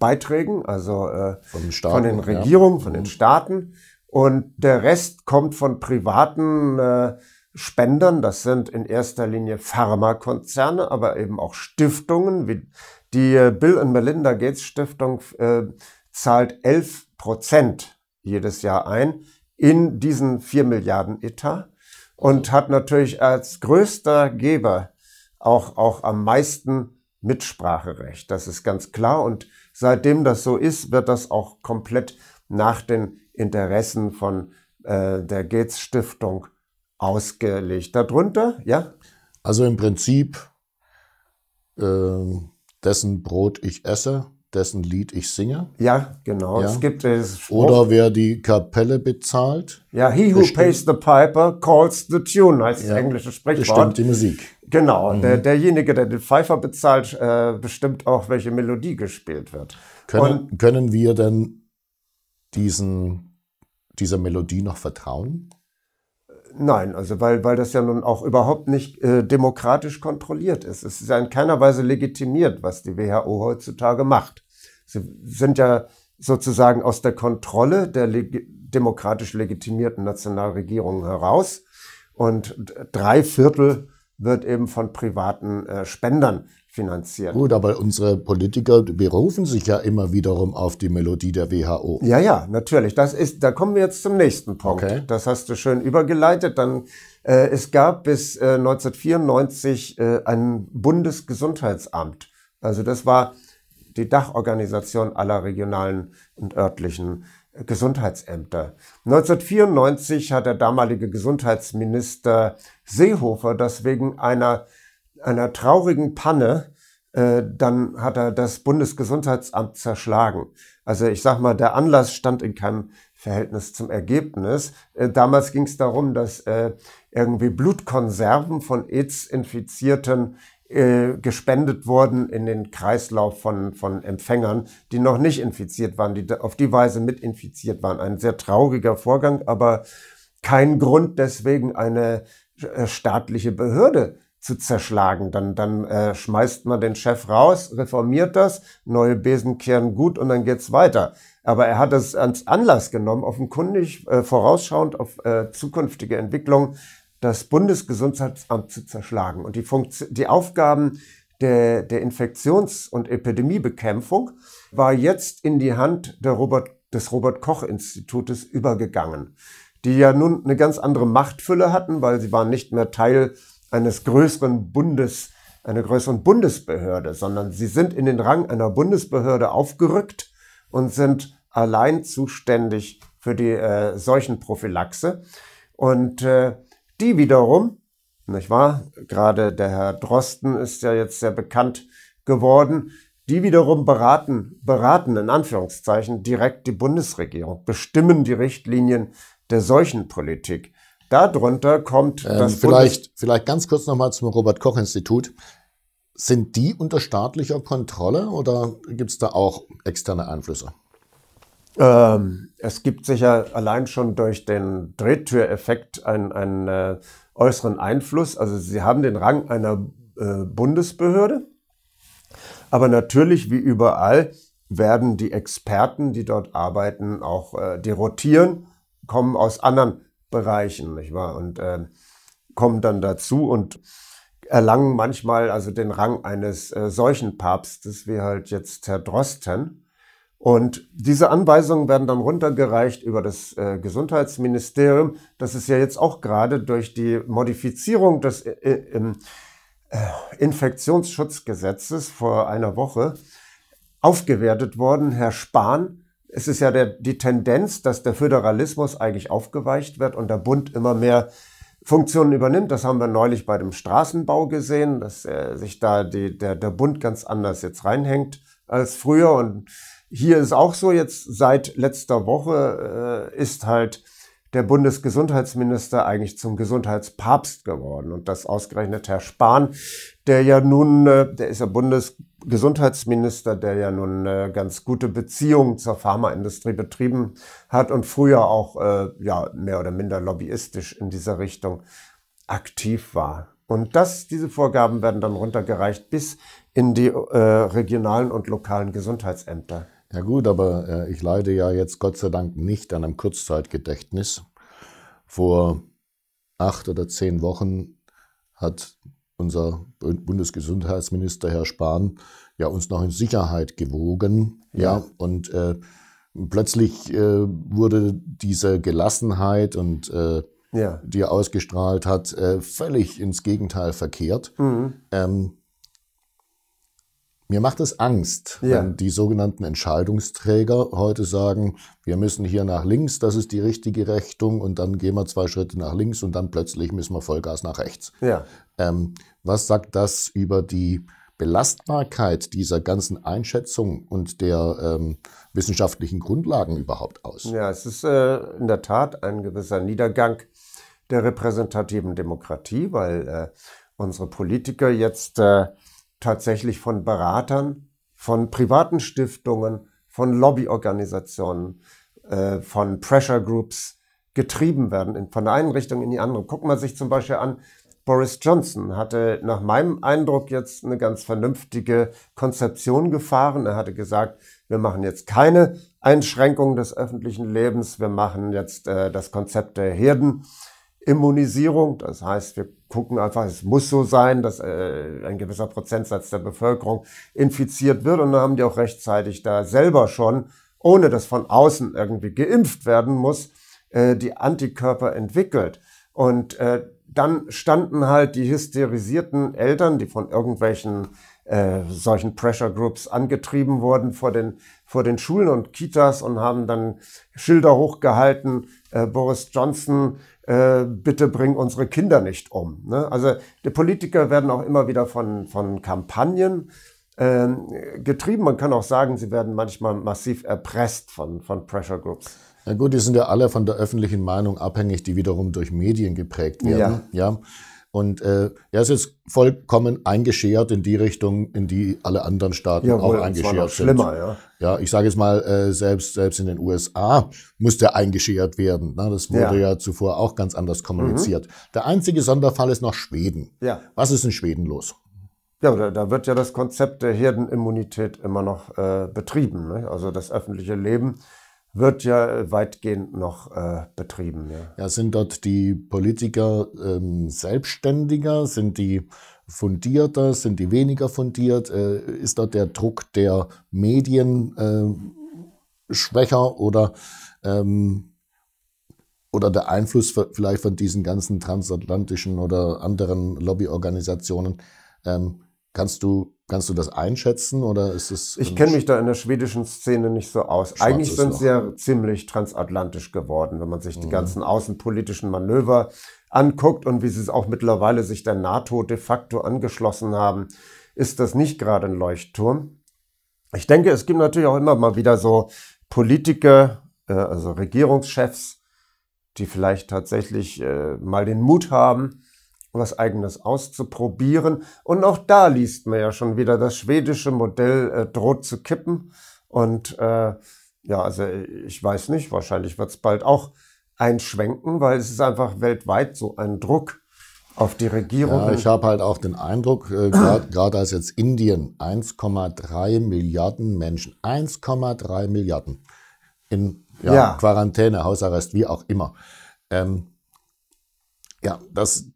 Beiträgen, also von, äh, Staaten, von, den Regierungen, ja. von den mhm. Staaten. Und der Rest kommt von privaten äh, Spendern. Das sind in erster Linie Pharmakonzerne, aber eben auch Stiftungen. Wie die Bill und Melinda Gates Stiftung zahlt 11 Prozent jedes Jahr ein in diesen 4 Milliarden Etat und hat natürlich als größter Geber auch, auch am meisten Mitspracherecht. Das ist ganz klar. Und seitdem das so ist, wird das auch komplett nach den Interessen von äh, der Gates Stiftung ausgelegt. Darunter, ja? Also im Prinzip, äh, dessen Brot ich esse, dessen Lied ich singe. Ja, genau. Ja. Es gibt äh, es. Oder wer die Kapelle bezahlt. Ja, he who bestimmt. pays the piper calls the tune, heißt ja, das englische Sprichwort. Bestimmt die Musik. Genau. Mhm. Der, derjenige, der den Pfeifer bezahlt, äh, bestimmt auch, welche Melodie gespielt wird. Können, Und, können wir denn diesen, dieser Melodie noch vertrauen? Nein, also weil, weil das ja nun auch überhaupt nicht äh, demokratisch kontrolliert ist. Es ist ja in keiner Weise legitimiert, was die WHO heutzutage macht. Sie sind ja sozusagen aus der Kontrolle der leg demokratisch legitimierten Nationalregierungen heraus und drei Viertel wird eben von privaten äh, Spendern finanzieren. Gut, aber unsere Politiker berufen sich ja immer wiederum auf die Melodie der WHO. Ja, ja, natürlich. Das ist, da kommen wir jetzt zum nächsten Punkt. Okay. Das hast du schön übergeleitet. Dann äh, es gab bis äh, 1994 äh, ein Bundesgesundheitsamt. Also das war die Dachorganisation aller regionalen und örtlichen äh, Gesundheitsämter. 1994 hat der damalige Gesundheitsminister Seehofer das wegen einer einer traurigen Panne, äh, dann hat er das Bundesgesundheitsamt zerschlagen. Also ich sag mal, der Anlass stand in keinem Verhältnis zum Ergebnis. Äh, damals ging es darum, dass äh, irgendwie Blutkonserven von AIDS-Infizierten äh, gespendet wurden in den Kreislauf von, von Empfängern, die noch nicht infiziert waren, die auf die Weise mit infiziert waren. Ein sehr trauriger Vorgang, aber kein Grund deswegen eine äh, staatliche Behörde zu zerschlagen. Dann, dann äh, schmeißt man den Chef raus, reformiert das, neue Besen kehren gut und dann geht es weiter. Aber er hat es als Anlass genommen, offenkundig äh, vorausschauend auf äh, zukünftige Entwicklung das Bundesgesundheitsamt zu zerschlagen und die, Funkt die Aufgaben der, der Infektions- und Epidemiebekämpfung war jetzt in die Hand der Robert, des Robert-Koch-Institutes übergegangen, die ja nun eine ganz andere Machtfülle hatten, weil sie waren nicht mehr Teil eines größeren Bundes, einer größeren Bundesbehörde, sondern sie sind in den Rang einer Bundesbehörde aufgerückt und sind allein zuständig für die äh, Seuchenprophylaxe. Und äh, die wiederum, nicht wahr, gerade der Herr Drosten ist ja jetzt sehr bekannt geworden, die wiederum beraten, beraten in Anführungszeichen direkt die Bundesregierung, bestimmen die Richtlinien der Seuchenpolitik. Darunter kommt ähm, das vielleicht, Bundes vielleicht ganz kurz nochmal zum Robert-Koch-Institut. Sind die unter staatlicher Kontrolle oder gibt es da auch externe Einflüsse? Ähm, es gibt sicher allein schon durch den Drehtüreffekt einen, einen äh, äußeren Einfluss. Also sie haben den Rang einer äh, Bundesbehörde. Aber natürlich, wie überall, werden die Experten, die dort arbeiten, auch äh, die rotieren, kommen aus anderen Bereichen, nicht wahr? Und äh, kommen dann dazu und erlangen manchmal also den Rang eines äh, solchen Papstes, wie halt jetzt Herr Drosten. Und diese Anweisungen werden dann runtergereicht über das äh, Gesundheitsministerium. Das ist ja jetzt auch gerade durch die Modifizierung des äh, äh, äh Infektionsschutzgesetzes vor einer Woche aufgewertet worden. Herr Spahn es ist ja der, die Tendenz, dass der Föderalismus eigentlich aufgeweicht wird und der Bund immer mehr Funktionen übernimmt. Das haben wir neulich bei dem Straßenbau gesehen, dass äh, sich da die, der, der Bund ganz anders jetzt reinhängt als früher. Und hier ist auch so, jetzt seit letzter Woche äh, ist halt der Bundesgesundheitsminister eigentlich zum Gesundheitspapst geworden. Und das ausgerechnet Herr Spahn, der ja nun, äh, der ist ja Bundes Gesundheitsminister, der ja nun eine äh, ganz gute Beziehungen zur Pharmaindustrie betrieben hat und früher auch äh, ja, mehr oder minder lobbyistisch in dieser Richtung aktiv war. Und das, diese Vorgaben werden dann runtergereicht bis in die äh, regionalen und lokalen Gesundheitsämter. Ja gut, aber äh, ich leide ja jetzt Gott sei Dank nicht an einem Kurzzeitgedächtnis. Vor acht oder zehn Wochen hat unser Bundesgesundheitsminister Herr Spahn ja uns noch in Sicherheit gewogen. Ja, ja und äh, plötzlich äh, wurde diese Gelassenheit und äh, ja. die er ausgestrahlt hat, äh, völlig ins Gegenteil verkehrt. Mhm. Ähm, mir macht es Angst, ja. wenn die sogenannten Entscheidungsträger heute sagen, wir müssen hier nach links, das ist die richtige Richtung, und dann gehen wir zwei Schritte nach links und dann plötzlich müssen wir Vollgas nach rechts. Ja. Ähm, was sagt das über die Belastbarkeit dieser ganzen Einschätzung und der ähm, wissenschaftlichen Grundlagen überhaupt aus? Ja, es ist äh, in der Tat ein gewisser Niedergang der repräsentativen Demokratie, weil äh, unsere Politiker jetzt äh, tatsächlich von Beratern, von privaten Stiftungen, von Lobbyorganisationen, äh, von Pressure Groups getrieben werden, von der einen Richtung in die andere. Guckt man sich zum Beispiel an, Boris Johnson hatte nach meinem Eindruck jetzt eine ganz vernünftige Konzeption gefahren. Er hatte gesagt, wir machen jetzt keine Einschränkungen des öffentlichen Lebens, wir machen jetzt äh, das Konzept der Herdenimmunisierung. Das heißt, wir gucken einfach, es muss so sein, dass äh, ein gewisser Prozentsatz der Bevölkerung infiziert wird. Und dann haben die auch rechtzeitig da selber schon, ohne dass von außen irgendwie geimpft werden muss, äh, die Antikörper entwickelt. Und äh, dann standen halt die hysterisierten Eltern, die von irgendwelchen äh, solchen Pressure Groups angetrieben wurden vor den, vor den Schulen und Kitas und haben dann Schilder hochgehalten, äh, Boris Johnson äh, bitte bring unsere Kinder nicht um. Ne? Also die Politiker werden auch immer wieder von, von Kampagnen äh, getrieben. Man kann auch sagen, sie werden manchmal massiv erpresst von, von Pressure Groups. Na gut, die sind ja alle von der öffentlichen Meinung abhängig, die wiederum durch Medien geprägt werden. Ja. ja. Und äh, er ist jetzt vollkommen eingeschert in die Richtung, in die alle anderen Staaten ja, auch eingeschert war noch sind. Schlimmer, ja. ja, ich sage jetzt mal, äh, selbst, selbst in den USA musste eingeschert werden. Ne? Das wurde ja. ja zuvor auch ganz anders kommuniziert. Mhm. Der einzige Sonderfall ist noch Schweden. Ja. Was ist in Schweden los? Ja, da, da wird ja das Konzept der Herdenimmunität immer noch äh, betrieben. Ne? Also das öffentliche Leben wird ja weitgehend noch äh, betrieben. Ja. ja. sind dort die Politiker ähm, selbstständiger? Sind die fundierter? Sind die weniger fundiert? Äh, ist dort der Druck der Medien äh, schwächer oder, ähm, oder der Einfluss vielleicht von diesen ganzen transatlantischen oder anderen Lobbyorganisationen? Ähm, kannst du Kannst du das einschätzen oder ist es? Ich kenne mich da in der schwedischen Szene nicht so aus. Eigentlich sind sie ja ziemlich transatlantisch geworden, wenn man sich mhm. die ganzen außenpolitischen Manöver anguckt und wie sie es auch mittlerweile sich der NATO de facto angeschlossen haben, ist das nicht gerade ein Leuchtturm. Ich denke, es gibt natürlich auch immer mal wieder so Politiker, äh, also Regierungschefs, die vielleicht tatsächlich äh, mal den Mut haben, was eigenes auszuprobieren. Und auch da liest man ja schon wieder, das schwedische Modell äh, droht zu kippen. Und äh, ja, also ich weiß nicht, wahrscheinlich wird es bald auch einschwenken, weil es ist einfach weltweit so ein Druck auf die Regierung. Ja, ich habe halt auch den Eindruck, äh, [clears throat] gerade als jetzt Indien 1,3 Milliarden Menschen, 1,3 Milliarden in ja, ja. Quarantäne, Hausarrest, wie auch immer. Ähm, ja, das,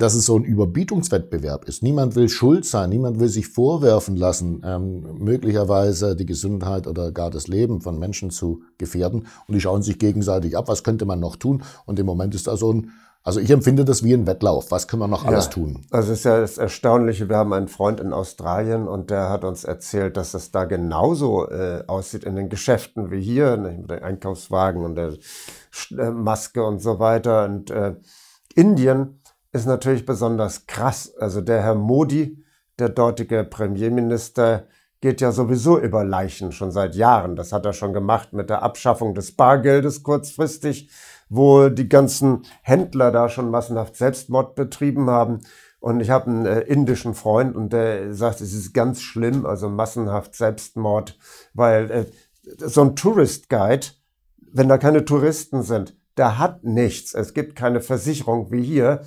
dass es so ein Überbietungswettbewerb ist. Niemand will schuld sein, niemand will sich vorwerfen lassen, ähm, möglicherweise die Gesundheit oder gar das Leben von Menschen zu gefährden. Und die schauen sich gegenseitig ab, was könnte man noch tun. Und im Moment ist da so ein, also ich empfinde das wie ein Wettlauf. Was können wir noch ja, alles tun? Also es ist ja das Erstaunliche, wir haben einen Freund in Australien und der hat uns erzählt, dass es da genauso äh, aussieht in den Geschäften wie hier, ne, mit den Einkaufswagen und der äh, Maske und so weiter. Und äh, Indien ist natürlich besonders krass. Also der Herr Modi, der dortige Premierminister, geht ja sowieso über Leichen schon seit Jahren. Das hat er schon gemacht mit der Abschaffung des Bargeldes kurzfristig, wo die ganzen Händler da schon massenhaft Selbstmord betrieben haben. Und ich habe einen äh, indischen Freund und der sagt, es ist ganz schlimm, also massenhaft Selbstmord, weil äh, so ein Tourist Guide, wenn da keine Touristen sind, der hat nichts. Es gibt keine Versicherung wie hier.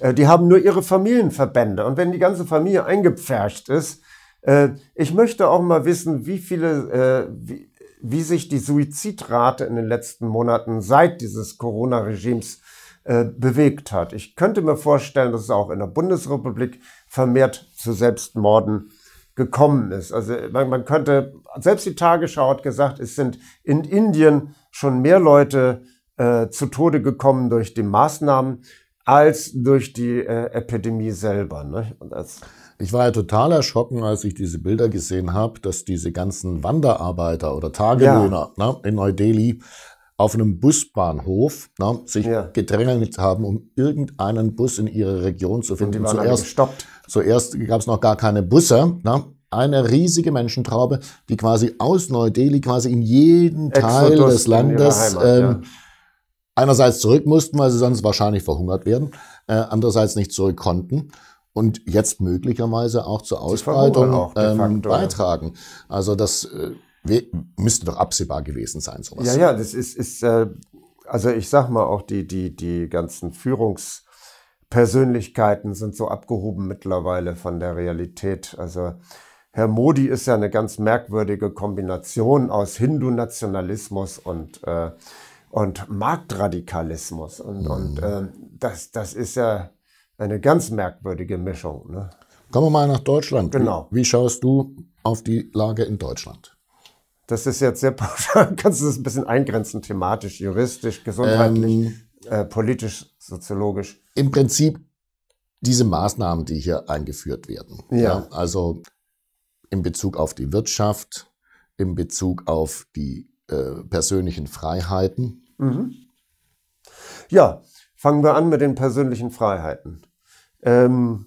Äh, die haben nur ihre Familienverbände. Und wenn die ganze Familie eingepfercht ist, äh, ich möchte auch mal wissen, wie viele, äh, wie, wie sich die Suizidrate in den letzten Monaten seit dieses Corona-Regimes bewegt hat. Ich könnte mir vorstellen, dass es auch in der Bundesrepublik vermehrt zu Selbstmorden gekommen ist. Also man, man könnte, selbst die Tagesschau hat gesagt, es sind in Indien schon mehr Leute äh, zu Tode gekommen durch die Maßnahmen als durch die äh, Epidemie selber. Ne? ich war ja total erschrocken, als ich diese Bilder gesehen habe, dass diese ganzen Wanderarbeiter oder Tagelöhner ja. ne, in Neu-Delhi auf einem Busbahnhof ne, sich ja. gedrängelt haben, um irgendeinen Bus in ihre Region zu finden. zuerst zuerst gab es noch gar keine Busse. Ne? Eine riesige Menschentraube, die quasi aus Neu-Delhi quasi in jeden Exodus Teil des Landes ähm, einerseits zurück mussten, weil sie sonst wahrscheinlich verhungert werden, äh, andererseits nicht zurück konnten und jetzt möglicherweise auch zur Ausbreitung auch, ähm, beitragen. Also das äh, müsste doch absehbar gewesen sein, sowas. Ja, ja, das ist, ist äh, also ich sag mal auch die, die, die ganzen Führungspersönlichkeiten sind so abgehoben mittlerweile von der Realität. Also Herr Modi ist ja eine ganz merkwürdige Kombination aus Hindu-Nationalismus und äh, und Marktradikalismus. Und, mhm. und ähm, das, das ist ja eine ganz merkwürdige Mischung. Ne? Kommen wir mal nach Deutschland. Genau. Wie, wie, schaust du auf die Lage in Deutschland? Das ist jetzt sehr [laughs] pauschal. Kannst du das ein bisschen eingrenzen, thematisch, juristisch, gesundheitlich, ähm, äh, politisch, soziologisch? Im Prinzip diese Maßnahmen, die hier eingeführt werden. Ja. ja. Also in Bezug auf die Wirtschaft, in Bezug auf die äh, persönlichen Freiheiten. Mhm. Ja, fangen wir an mit den persönlichen Freiheiten. Ähm,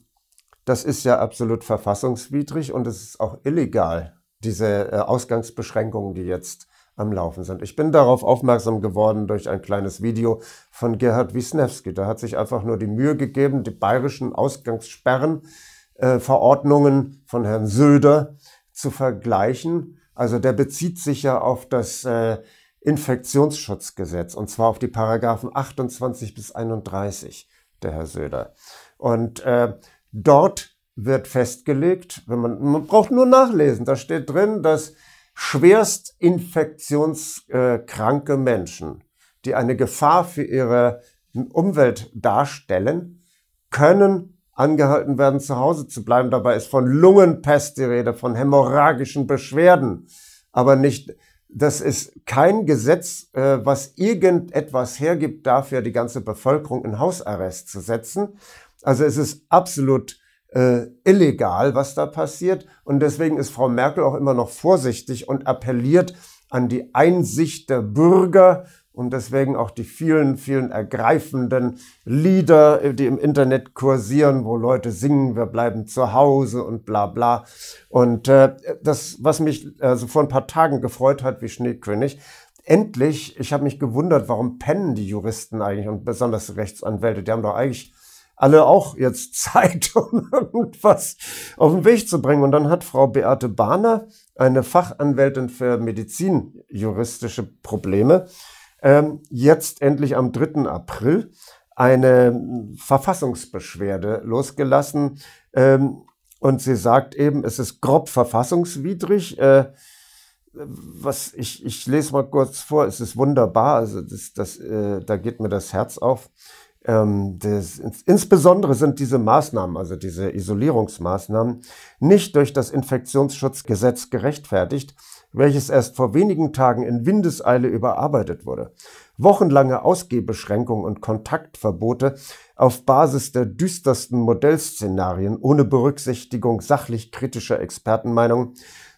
das ist ja absolut verfassungswidrig und es ist auch illegal, diese äh, Ausgangsbeschränkungen, die jetzt am Laufen sind. Ich bin darauf aufmerksam geworden durch ein kleines Video von Gerhard Wisniewski. Da hat sich einfach nur die Mühe gegeben, die bayerischen Ausgangssperrenverordnungen äh, von Herrn Söder zu vergleichen. Also der bezieht sich ja auf das äh, Infektionsschutzgesetz und zwar auf die Paragraphen 28 bis 31, der Herr Söder. Und äh, dort wird festgelegt, wenn man, man braucht nur nachlesen, da steht drin, dass schwerst infektionskranke Menschen, die eine Gefahr für ihre Umwelt darstellen, können angehalten werden, zu Hause zu bleiben. Dabei ist von Lungenpest die Rede, von hämorrhagischen Beschwerden, aber nicht das ist kein Gesetz, äh, was irgendetwas hergibt, dafür die ganze Bevölkerung in Hausarrest zu setzen. Also es ist absolut äh, illegal, was da passiert. Und deswegen ist Frau Merkel auch immer noch vorsichtig und appelliert an die Einsicht der Bürger, und deswegen auch die vielen, vielen ergreifenden Lieder, äh, die im Internet kursieren, wo Leute singen, wir bleiben zu Hause und bla bla. Und äh, das, was mich äh, so also vor ein paar Tagen gefreut hat, wie Schneekönig, endlich, ich habe mich gewundert, warum pennen die Juristen eigentlich und besonders Rechtsanwälte, die haben doch eigentlich alle auch jetzt [laughs] Zeit, um irgendwas auf den Weg zu bringen. Und dann hat Frau Beate Bahner, eine Fachanwältin für medizinjuristische Probleme, ähm, jetzt endlich am 3. April eine Verfassungsbeschwerde losgelassen. Ähm, und sie sagt eben, es ist grob verfassungswidrig. Äh, was ich, ich lese mal kurz vor, es ist wunderbar, also das, das, äh, da geht mir das Herz auf. Ähm, das, ins, insbesondere sind diese Maßnahmen, also diese Isolierungsmaßnahmen, nicht durch das Infektionsschutzgesetz gerechtfertigt, welches erst vor wenigen Tagen in Windeseile überarbeitet wurde. Wochenlange Ausgehbeschränkungen und Kontaktverbote auf Basis der düstersten Modellszenarien ohne Berücksichtigung sachlich kritischer Expertenmeinungen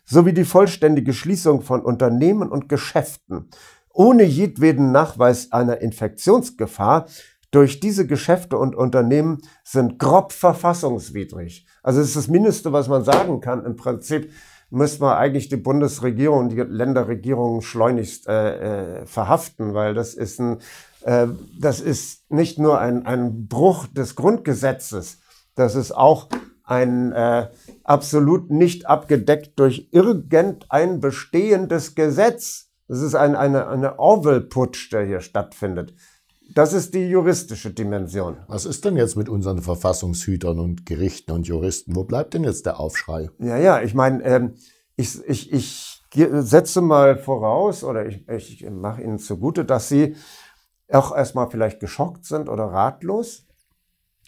sowie die vollständige Schließung von Unternehmen und Geschäften ohne jedweden Nachweis einer Infektionsgefahr durch diese Geschäfte und Unternehmen sind grob verfassungswidrig. Also es ist das Mindeste, was man sagen kann im Prinzip, müsste man eigentlich die Bundesregierung und die Länderregierung schleunigst äh, äh, verhaften, weil das ist ein, äh, das ist nicht nur ein, ein Bruch des Grundgesetzes, das ist auch ein äh, absolut nicht abgedeckt durch irgendein bestehendes Gesetz. Das ist ein, eine, eine Orwell-Putsch, der hier stattfindet. Das ist die juristische Dimension. Was ist denn jetzt mit unseren Verfassungshütern und Gerichten und Juristen? Wo bleibt denn jetzt der Aufschrei? Ja, ja, ich meine, ähm, ich, ich, ich setze mal voraus oder ich, ich mache Ihnen zugute, dass Sie auch erstmal vielleicht geschockt sind oder ratlos.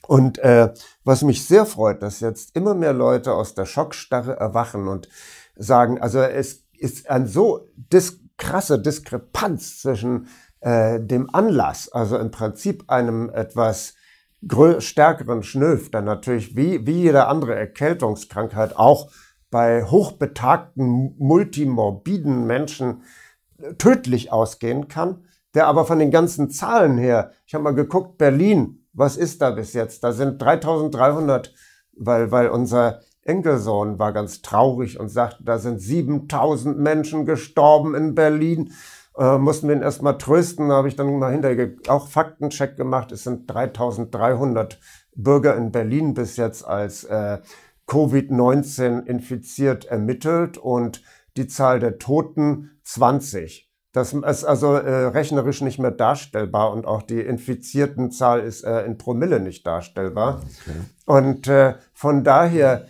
Und äh, was mich sehr freut, dass jetzt immer mehr Leute aus der Schockstarre erwachen und sagen, also es ist ein so dis krasse Diskrepanz zwischen äh, dem Anlass, also im Prinzip einem etwas stärkeren Schnöf, dann natürlich wie, wie jede andere Erkältungskrankheit auch bei hochbetagten, multimorbiden Menschen äh, tödlich ausgehen kann, der aber von den ganzen Zahlen her, ich habe mal geguckt, Berlin, was ist da bis jetzt? Da sind 3300, weil, weil unser Enkelsohn war ganz traurig und sagte, da sind 7000 Menschen gestorben in Berlin äh, mussten wir ihn erstmal trösten. Da habe ich dann mal hinterher auch Faktencheck gemacht. Es sind 3300 Bürger in Berlin bis jetzt als äh, Covid-19 infiziert ermittelt und die Zahl der Toten 20. Das ist also äh, rechnerisch nicht mehr darstellbar und auch die infizierten Zahl ist äh, in Promille nicht darstellbar. Ah, okay. Und äh, von daher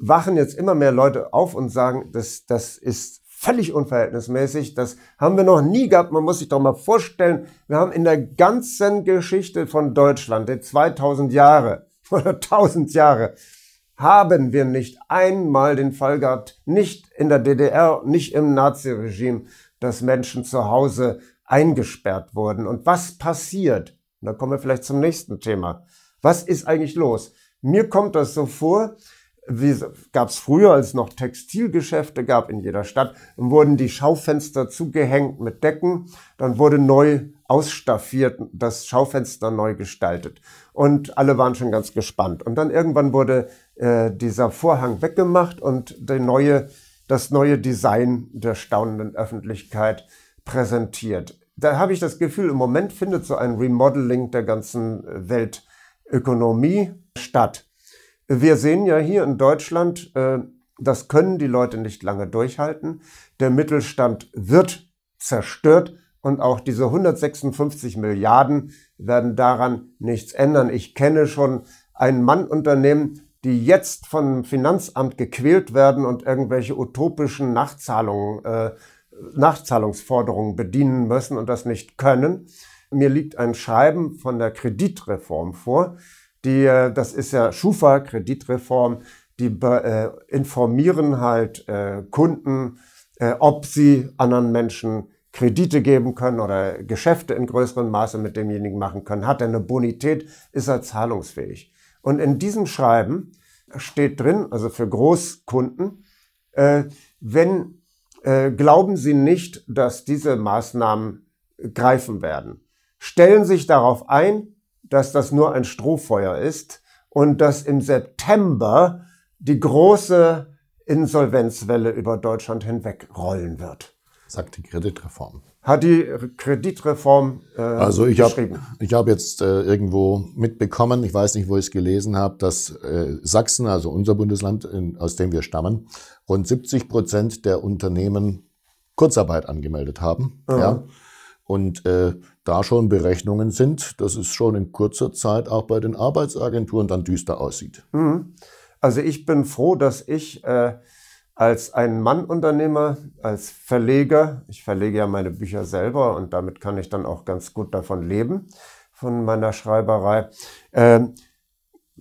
wachen jetzt immer mehr Leute auf und sagen, das, das ist völlig unverhältnismäßig. Das haben wir noch nie gehabt. Man muss sich doch mal vorstellen, wir haben in der ganzen Geschichte von Deutschland, der 2000 Jahre [laughs] oder 1000 Jahre, haben wir nicht einmal den Fall gehabt, nicht in der DDR, nicht im Naziregime, dass Menschen zu Hause eingesperrt wurden. Und was passiert? da kommen wir vielleicht zum nächsten Thema. Was ist eigentlich los? Mir kommt das so vor, gab es früher, als es noch Textilgeschäfte gab in jeder Stadt, dann wurden die Schaufenster zugehängt mit Decken, dann wurde neu ausstaffiert, das Schaufenster neu gestaltet. Und alle waren schon ganz gespannt. Und dann irgendwann wurde äh, dieser Vorhang weggemacht und neue, das neue Design der staunenden Öffentlichkeit präsentiert. Da habe ich das Gefühl, im Moment findet so ein Remodeling der ganzen Weltökonomie statt. Wir sehen ja hier in Deutschland, äh, das können die Leute nicht lange durchhalten. Der Mittelstand wird zerstört und auch diese 156 Milliarden werden daran nichts ändern. Ich kenne schon ein Mannunternehmen, die jetzt vom Finanzamt gequält werden und irgendwelche utopischen Nachzahlungen, äh, Nachzahlungsforderungen bedienen müssen und das nicht können. Mir liegt ein Schreiben von der Kreditreform vor die, äh, das ist ja Schufa, Kreditreform, die äh, informieren halt äh, Kunden, äh, ob sie anderen Menschen Kredite geben können oder Geschäfte in größerem Maße mit demjenigen machen können. Hat er eine Bonität, ist er zahlungsfähig. Und in diesem Schreiben steht drin, also für Großkunden, äh, wenn äh, glauben Sie nicht, dass diese Maßnahmen greifen werden. Stellen sich darauf ein, dass das nur ein Strohfeuer ist und dass im September die große Insolvenzwelle über Deutschland hinwegrollen wird. Sagt die Kreditreform. Hat die Kreditreform äh, also ich geschrieben? Hab, ich habe jetzt äh, irgendwo mitbekommen, ich weiß nicht, wo ich es gelesen habe, dass äh, Sachsen, also unser Bundesland, in, aus dem wir stammen, rund 70 Prozent der Unternehmen Kurzarbeit angemeldet haben. Mhm. Ja? Und äh, da schon Berechnungen sind, dass es schon in kurzer Zeit auch bei den Arbeitsagenturen dann düster aussieht. Mhm. Also ich bin froh, dass ich äh, als ein Mannunternehmer, als Verleger, ich verlege ja meine Bücher selber und damit kann ich dann auch ganz gut davon leben, von meiner Schreiberei. Äh,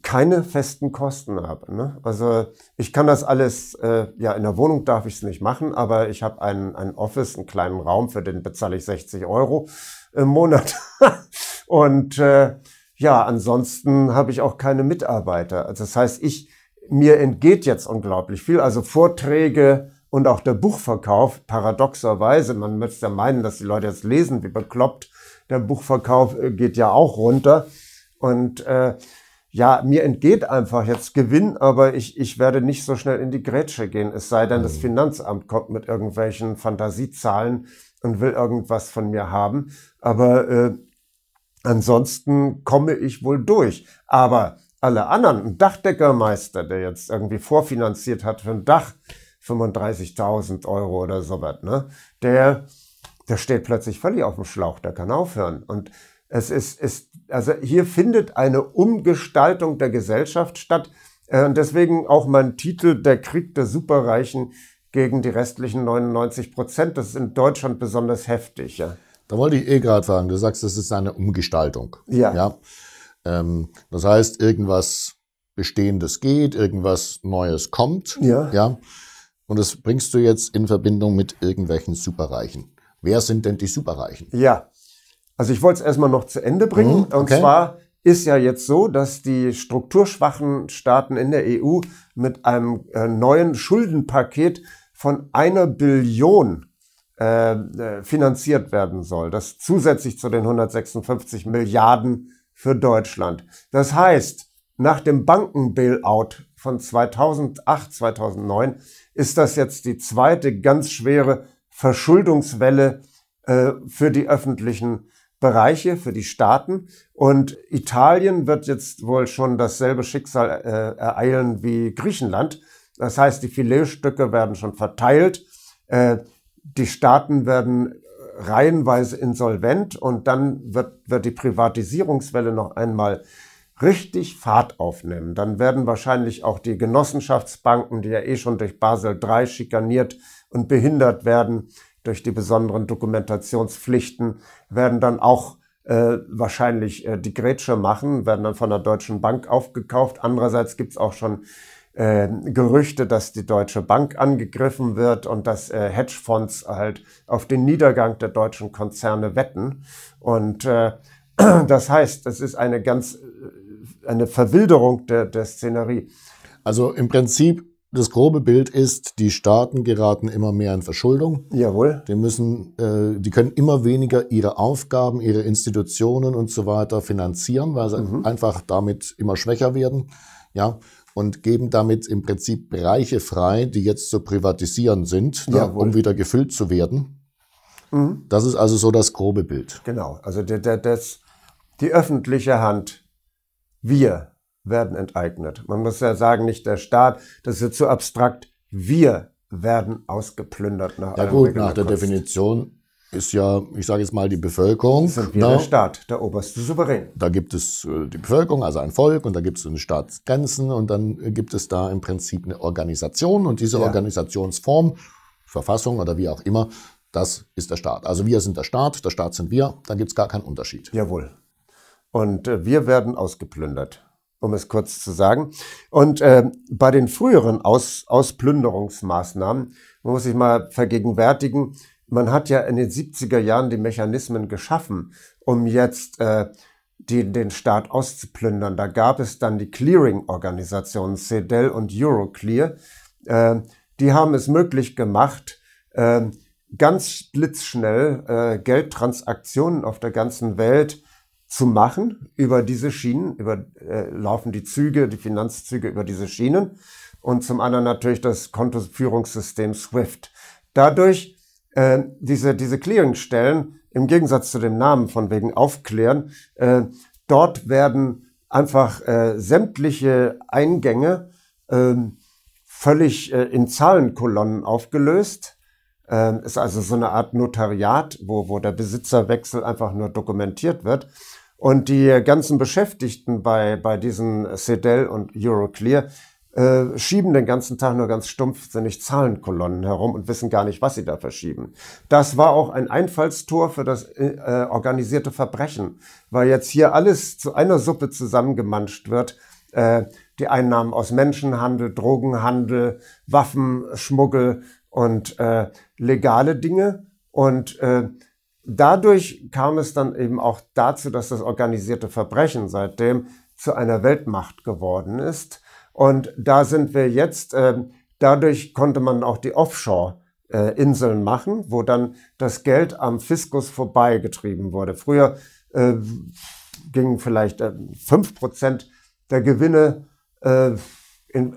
keine festen Kosten habe. Ne? Also ich kann das alles, äh, ja, in der Wohnung darf ich es nicht machen, aber ich habe ein, ein Office, einen kleinen Raum, für den bezahle ich 60 Euro im Monat. [laughs] und äh, ja, ansonsten habe ich auch keine Mitarbeiter. Also das heißt, ich mir entgeht jetzt unglaublich viel. Also Vorträge und auch der Buchverkauf, paradoxerweise, man müsste ja meinen, dass die Leute jetzt lesen, wie bekloppt. Der Buchverkauf äh, geht ja auch runter. Und äh, ja, mir entgeht einfach jetzt Gewinn, aber ich, ich werde nicht so schnell in die Grätsche gehen, es sei denn, das mhm. Finanzamt kommt mit irgendwelchen Fantasiezahlen, und will irgendwas von mir haben. Aber äh, ansonsten komme ich wohl durch. Aber alle anderen, ein Dachdeckermeister, der jetzt irgendwie vorfinanziert hat für ein Dach, 35.000 Euro oder sowas, ne? der, der steht plötzlich völlig auf dem Schlauch, der kann aufhören. Und es ist, ist also hier findet eine Umgestaltung der Gesellschaft statt. Äh, und deswegen auch mein Titel, der Krieg der Superreichen gegen die restlichen 99 Prozent. Das ist in Deutschland besonders heftig. Ja. Da wollte ich eh gerade sagen, du sagst, das ist eine Umgestaltung. Ja. ja? Ähm, das heißt, irgendwas Bestehendes geht, irgendwas Neues kommt. Ja. ja. Und das bringst du jetzt in Verbindung mit irgendwelchen Superreichen. Wer sind denn die Superreichen? Ja. Also ich wollte es erstmal noch zu Ende bringen. Mhm, okay. Und zwar ist ja jetzt so, dass die strukturschwachen Staaten in der EU mit einem äh, neuen Schuldenpaket von einer Billion äh, äh, finanziert werden soll. Das zusätzlich zu den 156 Milliarden für Deutschland. Das heißt, nach dem Bankenbailout von 2008, 2009 ist das jetzt die zweite ganz schwere Verschuldungswelle äh, für die öffentlichen Bereiche, für die Staaten. Und Italien wird jetzt wohl schon dasselbe Schicksal äh, ereilen wie Griechenland. Das heißt, die Filetstücke werden schon verteilt, äh, die Staaten werden äh, reihenweise insolvent und dann wird, wird die Privatisierungswelle noch einmal richtig Fahrt aufnehmen. Dann werden wahrscheinlich auch die Genossenschaftsbanken, die ja eh schon durch Basel III schikaniert und behindert werden durch die besonderen Dokumentationspflichten, werden dann auch äh, wahrscheinlich äh, die Grätsche machen, werden dann von der Deutschen Bank aufgekauft. Andererseits gibt es auch schon äh, Gerüchte, dass die Deutsche Bank angegriffen wird und dass äh, Hedgefonds halt auf den Niedergang der deutschen Konzerne wetten. Und äh, [clears throat] das heißt, das ist eine ganz äh, eine Verwilderung der, der Szenerie. Also im Prinzip, das grobe Bild ist, die Staaten geraten immer mehr in Verschuldung. Jawohl. Die, müssen, äh, die können immer weniger ihre Aufgaben, ihre Institutionen und so weiter finanzieren, weil sie mhm. einfach damit immer schwächer werden. Ja, und geben damit im Prinzip Bereiche frei, die jetzt zu privatisieren sind, ne, um wieder gefüllt zu werden. Mhm. Das ist also so das grobe Bild. Genau, also der, der, das, die öffentliche Hand, wir werden enteignet. Man muss ja sagen, nicht der Staat, das ist jetzt so abstrakt, wir werden ausgeplündert nach Ja gut, nach der Kunst. Definition ist ja, ich sage jetzt mal, die Bevölkerung. Das Sind wir da, der ne? Staat, der oberste Souverän. Da gibt es äh, die Bevölkerung, also ein Volk, und da gibt es eine Staatsgrenzen, und dann gibt es da im Prinzip eine Organisation, und diese ja. Organisationsform, Verfassung oder wie auch immer, das ist der Staat. Also wir sind der Staat, der Staat sind wir, da gibt es gar keinen Unterschied. Jawohl. Und äh, wir werden ausgeplündert, um es kurz zu sagen. Und äh, bei den früheren Aus Ausplünderungsmaßnahmen, muss ich mal vergegenwärtigen, man hat ja in den 70er Jahren die Mechanismen geschaffen, um jetzt äh, die, den Staat auszuplündern. Da gab es dann die Clearing-Organisationen, CEDEL und Euroclear. Äh, die haben es möglich gemacht, äh, ganz blitzschnell äh, Geldtransaktionen auf der ganzen Welt zu machen über diese Schienen, über äh, laufen die Züge, die Finanzzüge über diese Schienen und zum anderen natürlich das Kontoführungssystem SWIFT. Dadurch äh, diese, diese Clearingstellen, im Gegensatz zu dem Namen von wegen Aufklären, äh, dort werden einfach äh, sämtliche Eingänge äh, völlig äh, in Zahlenkolonnen aufgelöst. Ähm, ist also so eine Art Notariat, wo, wo der Besitzerwechsel einfach nur dokumentiert wird. Und die ganzen Beschäftigten bei, bei diesen CEDEL und Euroclear, äh, schieben den ganzen Tag nur ganz stumpfsinnig Zahlenkolonnen herum und wissen gar nicht, was sie da verschieben. Das war auch ein Einfallstor für das äh, äh organisierte Verbrechen, weil jetzt hier alles zu einer Suppe zusammengemanscht wird. Äh, die Einnahmen aus Menschenhandel, Drogenhandel, Waffenschmuggel und äh, legale Dinge. Und äh, dadurch kam es dann eben auch dazu, dass das organisierte Verbrechen seitdem zu einer Weltmacht geworden ist und da sind wir jetzt, äh, dadurch konnte man auch die Offshore äh, Inseln machen, wo dann das Geld am Fiskus vorbeigetrieben wurde. Früher äh, gingen vielleicht äh, fünf äh, Prozent der Gewinne äh, in,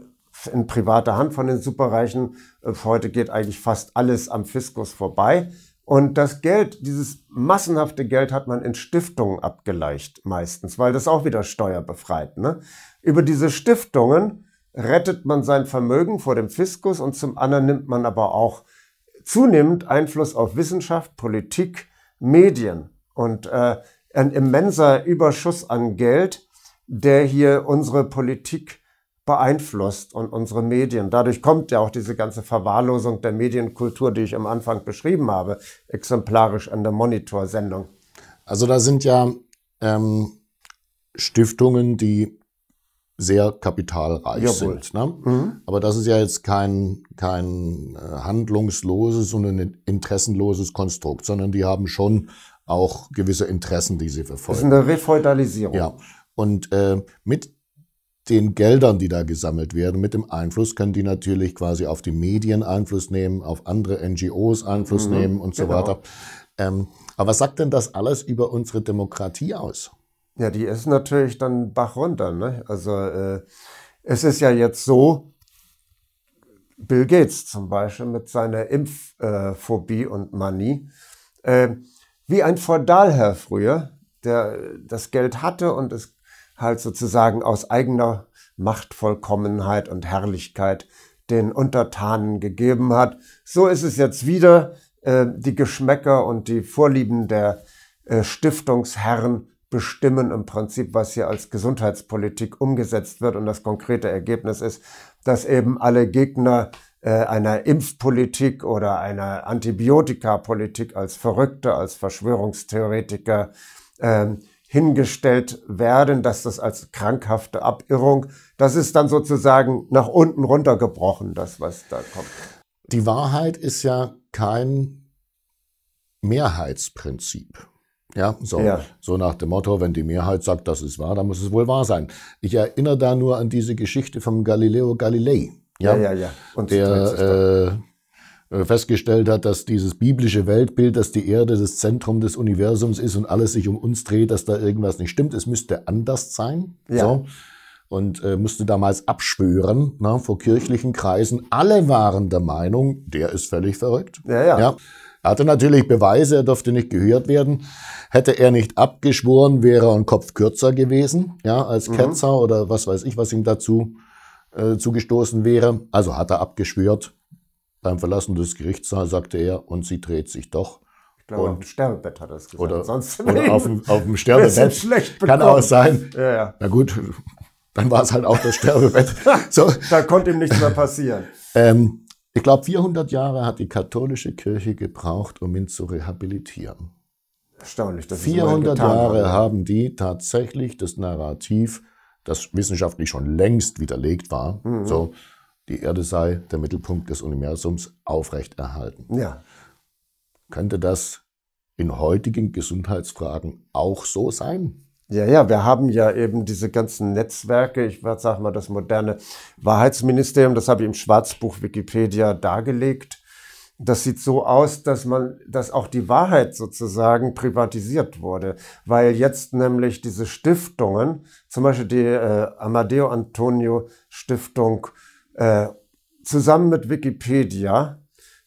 in private Hand von den Superreichen. Äh, heute geht eigentlich fast alles am Fiskus vorbei. Und das Geld, dieses massenhafte Geld hat man in Stiftungen abgeleicht meistens, weil das auch wieder steuerbefreit. Ne? Über diese Stiftungen rettet man sein Vermögen vor dem Fiskus und zum anderen nimmt man aber auch zunehmend Einfluss auf Wissenschaft, Politik, Medien und äh, ein immenser Überschuss an Geld, der hier unsere Politik beeinflusst und unsere Medien. Dadurch kommt ja auch diese ganze Verwahrlosung der Medienkultur, die ich am Anfang beschrieben habe, exemplarisch an der Monitor-Sendung. Also da sind ja ähm, Stiftungen, die sehr kapitalreich Jawohl. sind. Ne? Mhm. Aber das ist ja jetzt kein, kein äh, handlungsloses und ein interessenloses Konstrukt, sondern die haben schon auch gewisse Interessen, die sie verfolgen. Das ist eine Refeudalisierung. Ja. Und äh, mit den Geldern, die da gesammelt werden. Mit dem Einfluss können die natürlich quasi auf die Medien Einfluss nehmen, auf andere NGOs Einfluss mhm, nehmen und so genau. weiter. Ähm, aber was sagt denn das alles über unsere Demokratie aus? Ja, die ist natürlich dann Bach runter. Ne? Also äh, es ist ja jetzt so, Bill Gates zum Beispiel mit seiner Impfphobie äh, und Manie, äh, wie ein Feudalherr früher, der das Geld hatte und es halt sozusagen aus eigener Machtvollkommenheit und Herrlichkeit den Untertanen gegeben hat. So ist es jetzt wieder. Äh, die Geschmäcker und die Vorlieben der äh, Stiftungsherren bestimmen im Prinzip, was hier als Gesundheitspolitik umgesetzt wird. Und das konkrete Ergebnis ist, dass eben alle Gegner äh, einer Impfpolitik oder einer Antibiotikapolitik als Verrückte, als Verschwörungstheoretiker ähm, hingestellt werden, dass das als krankhafte Abirrung, das ist dann sozusagen nach unten runtergebrochen, das, was da kommt. Die Wahrheit ist ja kein Mehrheitsprinzip. Ja so, ja. so nach dem Motto, wenn die Mehrheit sagt, das ist wahr, dann muss es wohl wahr sein. Ich erinnere da nur an diese Geschichte vom Galileo Galilei. Ja, ja, ja. ja. Und der, äh, festgestellt hat, dass dieses biblische Weltbild, dass die Erde das Zentrum des Universums ist und alles sich um uns dreht, dass da irgendwas nicht stimmt. Es müsste anders sein. Ja. So. Und äh, musste damals abschwören na, ne, vor kirchlichen Kreisen. Alle waren der Meinung, der ist völlig verrückt. Ja, ja. ja. Er hatte natürlich Beweise, er durfte nicht gehört werden. Hätte er nicht abgeschworen, wäre er ein Kopf kürzer gewesen, ja, als mhm. Ketzer oder was weiß ich, was ihm dazu äh, zugestoßen wäre. Also hat er abgeschwört beim Verlassen des Gerichtssaals sagte er, und sie dreht sich doch. Ich glaube, und, auf dem Sterbebett hat er es gesagt. Oder, Sonst oder auf, dem, auf dem Sterbebett. Schlecht bekommen. kann auch sein. Ja, ja. Na gut, dann war es halt auch das Sterbebett. [laughs] So. da konnte ihm nichts mehr passieren. Ähm, ich glaube, 400 Jahre hat die katholische Kirche gebraucht, um ihn zu rehabilitieren. Erstaunlich, dass 400 Jahre haben. haben die tatsächlich das Narrativ, das wissenschaftlich schon längst widerlegt war, mhm. so die Erde sei der Mittelpunkt des Universums aufrechterhalten. Ja. Könnte das in heutigen Gesundheitsfragen auch so sein? Ja, ja, wir haben ja eben diese ganzen Netzwerke, ich sage mal das moderne Wahrheitsministerium, das habe ich im Schwarzbuch Wikipedia dargelegt. Das sieht so aus, dass man, dass auch die Wahrheit sozusagen privatisiert wurde, weil jetzt nämlich diese Stiftungen, zum Beispiel die äh, Amadeo Antonio Stiftung äh, zusammen mit Wikipedia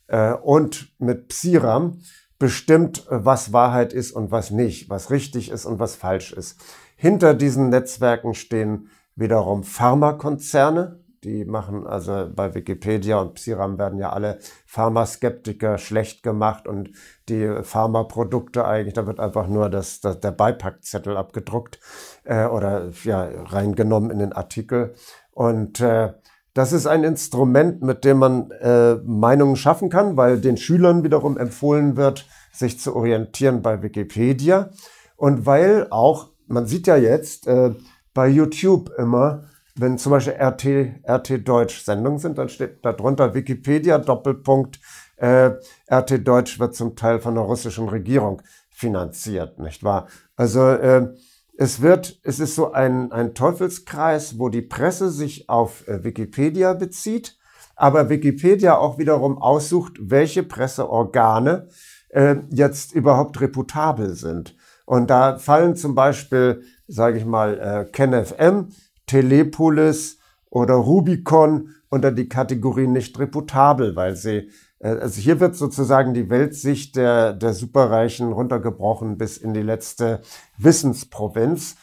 äh, und mit Psiram bestimmt, äh, was Wahrheit ist und was nicht, was richtig ist und was falsch ist. Hinter diesen Netzwerken stehen wiederum Pharmakonzerne, die machen also bei Wikipedia und Psiram werden ja alle Pharmaskeptiker schlecht gemacht und die Pharmaprodukte eigentlich, da wird einfach nur das, das der Beipackzettel abgedruckt äh, oder ja, reingenommen in den Artikel. Und äh, das ist ein Instrument, mit dem man äh, Meinungen schaffen kann, weil den Schülern wiederum empfohlen wird, sich zu orientieren bei Wikipedia. Und weil auch, man sieht ja jetzt äh, bei YouTube immer, wenn zum Beispiel RT, RT Deutsch Sendungen sind, dann steht darunter Wikipedia Doppelpunkt. Äh, RT Deutsch wird zum Teil von der russischen Regierung finanziert, nicht wahr? Also äh, es wird, es ist so ein, ein Teufelskreis, wo die Presse sich auf äh, Wikipedia bezieht, aber Wikipedia auch wiederum aussucht, welche Presseorgane äh, jetzt überhaupt reputabel sind. Und da fallen zum Beispiel, sage ich mal, äh, KenFM, Telepolis oder Rubicon unter die Kategorie nicht reputabel, weil sie äh, also hier wird sozusagen die Weltsicht der, der Superreichen runtergebrochen bis in die letzte Wissensprovinz.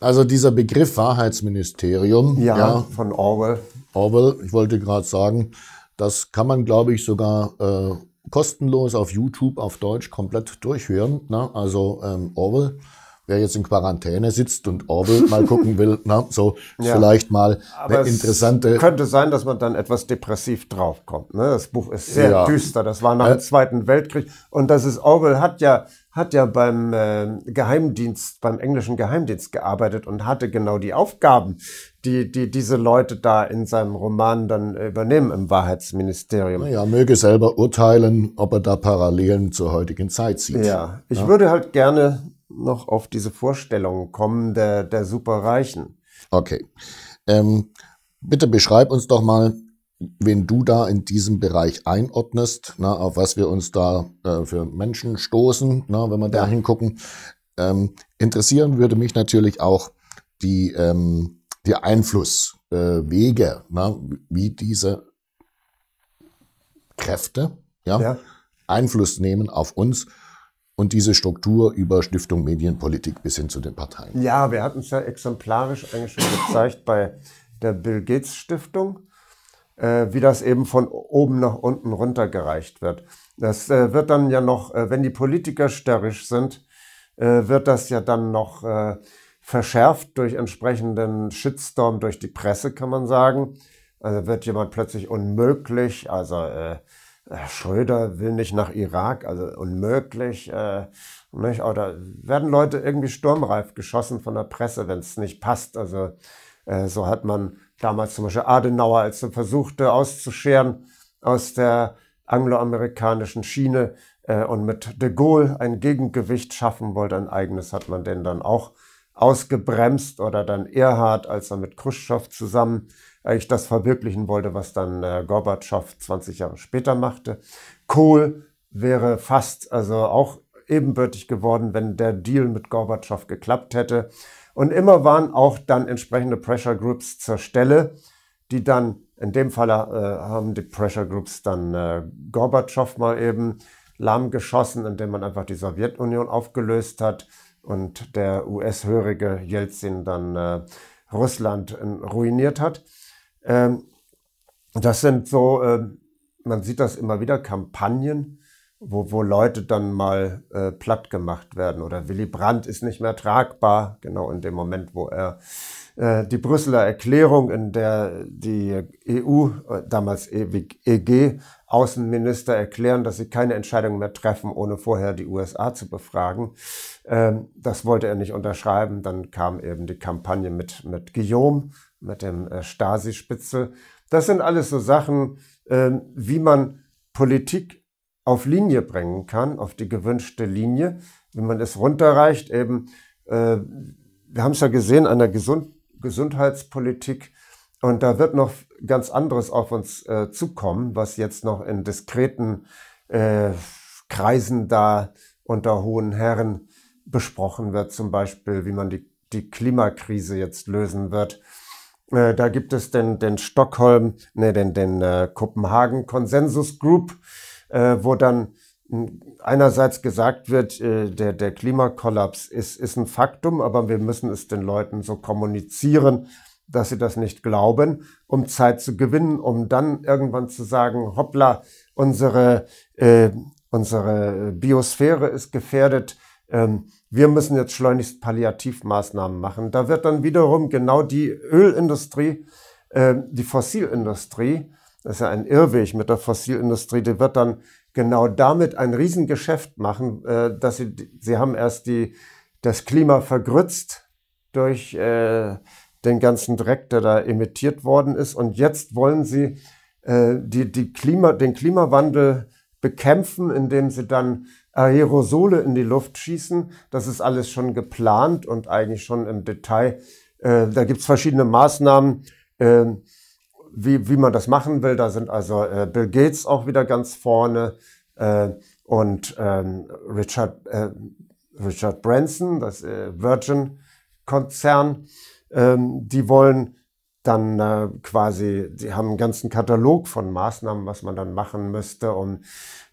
Also dieser Begriff Wahrheitsministerium. Ja, ja von Orwell. Orwell, ich wollte gerade sagen, das kann man, glaube ich, sogar äh, kostenlos auf YouTube auf Deutsch komplett durchhören. Ne? Also ähm, Orwell wer jetzt in Quarantäne sitzt und Orwell mal gucken will, [laughs] na, ne, so ja. vielleicht mal Aber eine interessante. könnte sein, dass man dann etwas depressiv draufkommt. Ne? Das Buch ist sehr ja. düster. Das war nach dem äh. Zweiten Weltkrieg. Und das ist Orwell hat ja hat ja beim äh, Geheimdienst, beim englischen Geheimdienst gearbeitet und hatte genau die Aufgaben, die, die diese Leute da in seinem Roman dann übernehmen im Wahrheitsministerium. Naja, möge selber urteilen, ob er da Parallelen zur heutigen Zeit sieht. Ja, ich ja. würde halt gerne noch auf diese Vorstellung kommen der, der Superreichen. Okay. Ähm, bitte beschreib uns doch mal, wen du da in diesem Bereich einordnest, na, auf was wir uns da äh, für Menschen stoßen, na, wenn wir da hingucken. Ähm, interessieren würde mich natürlich auch die, ähm, die Einflusswege, äh, wie diese Kräfte ja, ja. Einfluss nehmen auf uns und diese Struktur über Stiftung Medienpolitik bis hin zu den Parteien. Ja, wir hatten es ja exemplarisch eigentlich schon gezeigt bei der Bill Gates Stiftung, äh, wie das eben von oben nach unten runtergereicht wird. Das äh, wird dann ja noch, äh, wenn die Politiker störrisch sind, äh, wird das ja dann noch äh, verschärft durch entsprechenden Shitstorm durch die Presse, kann man sagen. Also wird jemand plötzlich unmöglich, also äh, Schröder will nicht nach Irak, also unmöglich. Äh, nicht? Oder werden Leute irgendwie sturmreif geschossen von der Presse, wenn es nicht passt. Also äh, so hat man damals zum Beispiel Adenauer, als er versuchte auszuscheren aus der angloamerikanischen Schiene äh, und mit de Gaulle ein Gegengewicht schaffen wollte, ein eigenes, hat man den dann auch ausgebremst oder dann Erhard, als er mit Khrushchev zusammen eigentlich äh, das verwirklichen wollte, was dann äh, Gorbatschow 20 Jahre später machte. Kohl wäre fast also auch ebenbürtig geworden, wenn der Deal mit Gorbatschow geklappt hätte. Und immer waren auch dann entsprechende Pressure Groups zur Stelle, die dann, in dem Fall äh, haben die Pressure Groups dann äh, Gorbatschow mal eben lahmgeschossen, indem man einfach die Sowjetunion aufgelöst hat und der US-hörige Jelzin dann äh, Russland ruiniert hat. Ähm, das sind so, äh, man sieht das immer wieder, Kampagnen, wo, wo Leute dann mal äh, platt gemacht werden. Oder Willy Brandt ist nicht mehr tragbar, genau in dem Moment, wo er äh, die Brüsseler Erklärung, in der die EU, äh, damals EG, e Außenminister erklären, dass sie keine Entscheidung mehr treffen, ohne vorher die USA zu befragen. Ähm, das wollte er nicht unterschreiben. Dann kam eben die Kampagne mit, mit Guillaume, mit dem äh, Stasi-Spitzel. Das sind alles so Sachen, ähm, wie man Politik auf Linie bringen kann, auf die gewünschte Linie, wie man es runterreicht. Eben, äh, wir haben es ja gesehen an der Gesund Gesundheitspolitik und da wird noch ganz anderes auf uns äh, zukommen, was jetzt noch in diskreten Kreisen da unter hohen Herren besprochen wird, zum Beispiel, wie man die, die Klimakrise jetzt lösen wird. Äh, da gibt es den, den Stockholm, nee, den, den äh, Kopenhagen Consensus Group, äh, wo dann hm, einerseits gesagt wird, äh, der, der Klimakollaps ist, ist ein Faktum, aber wir müssen es den Leuten so kommunizieren, dass sie das nicht glauben, um Zeit zu gewinnen, um dann irgendwann zu sagen, hoppla, unsere, äh, unsere Biosphäre ist gefährdet, ähm, wir müssen jetzt schleunigst Palliativmaßnahmen machen. Da wird dann wiederum genau die Ölindustrie, äh, die Fossilindustrie, das ist ja ein Irrweg mit der Fossilindustrie, die wird dann genau damit ein Riesengeschäft machen, äh, dass sie, sie haben erst die, das Klima vergrützt durch äh, den ganzen Dreck, der da emittiert worden ist. Und jetzt wollen sie äh, die, die Klima, den Klimawandel bekämpfen, indem sie dann äh, Aerosole in die Luft schießen. Das ist alles schon geplant und eigentlich schon im Detail. Äh, da gibt es verschiedene Maßnahmen, ähm, wie, wie man das machen will. Da sind also äh, Bill Gates auch wieder ganz vorne und ähm, Richard, Richard Branson, das Virgin-Konzern. Ähm, die wollen dann äh, quasi, sie haben einen ganzen Katalog von Maßnahmen, was man dann machen müsste, um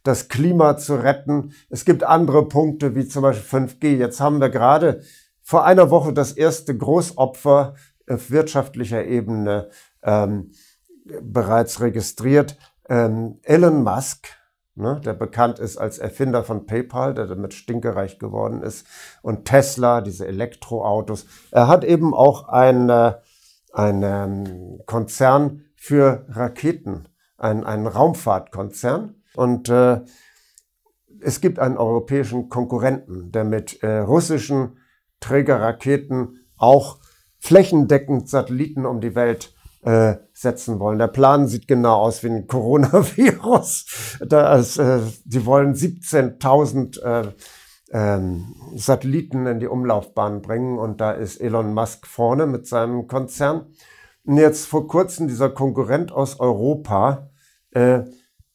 das Klima zu retten. Es gibt andere Punkte, wie zum Beispiel 5G. Jetzt haben wir gerade vor einer Woche das erste Großopfer auf wirtschaftlicher Ebene ähm, bereits registriert. Ähm, Elon Musk, ne, der bekannt ist als Erfinder von PayPal, der damit stinkereich geworden ist, und Tesla, diese Elektroautos. Er hat eben auch ein äh, ein ähm, Konzern für Raketen, ein, ein Raumfahrtkonzern. Und äh, es gibt einen europäischen Konkurrenten, der mit äh, russischen Trägerraketen auch flächendeckend Satelliten um die Welt äh, setzen wollen. Der Plan sieht genau aus wie ein Coronavirus. [laughs] Da äh, die wollen 17.000 ähm, Satelliten in die Umlaufbahn bringen. Und da ist Elon Musk vorne mit seinem Konzern. Und jetzt vor kurzem dieser Konkurrent aus Europa äh,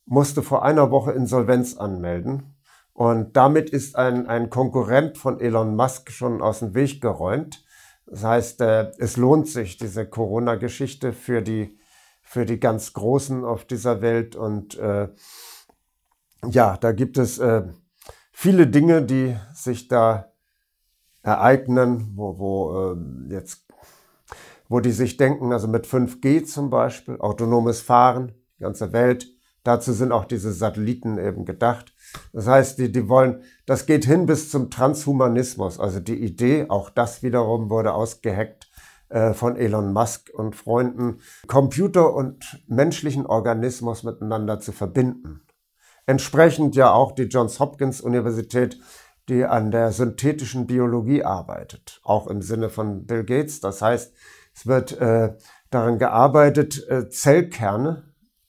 musste vor einer Woche Insolvenz anmelden. Und damit ist ein, ein Konkurrent von Elon Musk schon aus dem Weg geräumt. Das heißt, äh, es lohnt sich, diese Corona-Geschichte für die, für die ganz Großen auf dieser Welt. Und äh, ja, da gibt es Äh, viele Dinge, die sich da ereignen, wo, wo äh, jetzt, wo die sich denken, also mit 5G zum Beispiel, autonomes Fahren, die ganze Welt, dazu sind auch diese Satelliten eben gedacht. Das heißt, die, die wollen, das geht hin bis zum Transhumanismus. Also die Idee, auch das wiederum wurde ausgeheckt äh, von Elon Musk und Freunden, Computer und menschlichen Organismus miteinander zu verbinden. Entsprechend ja auch die Johns Hopkins Universität, die an der synthetischen Biologie arbeitet, auch im Sinne von Bill Gates. Das heißt, es wird äh, daran gearbeitet, äh, Zellkerne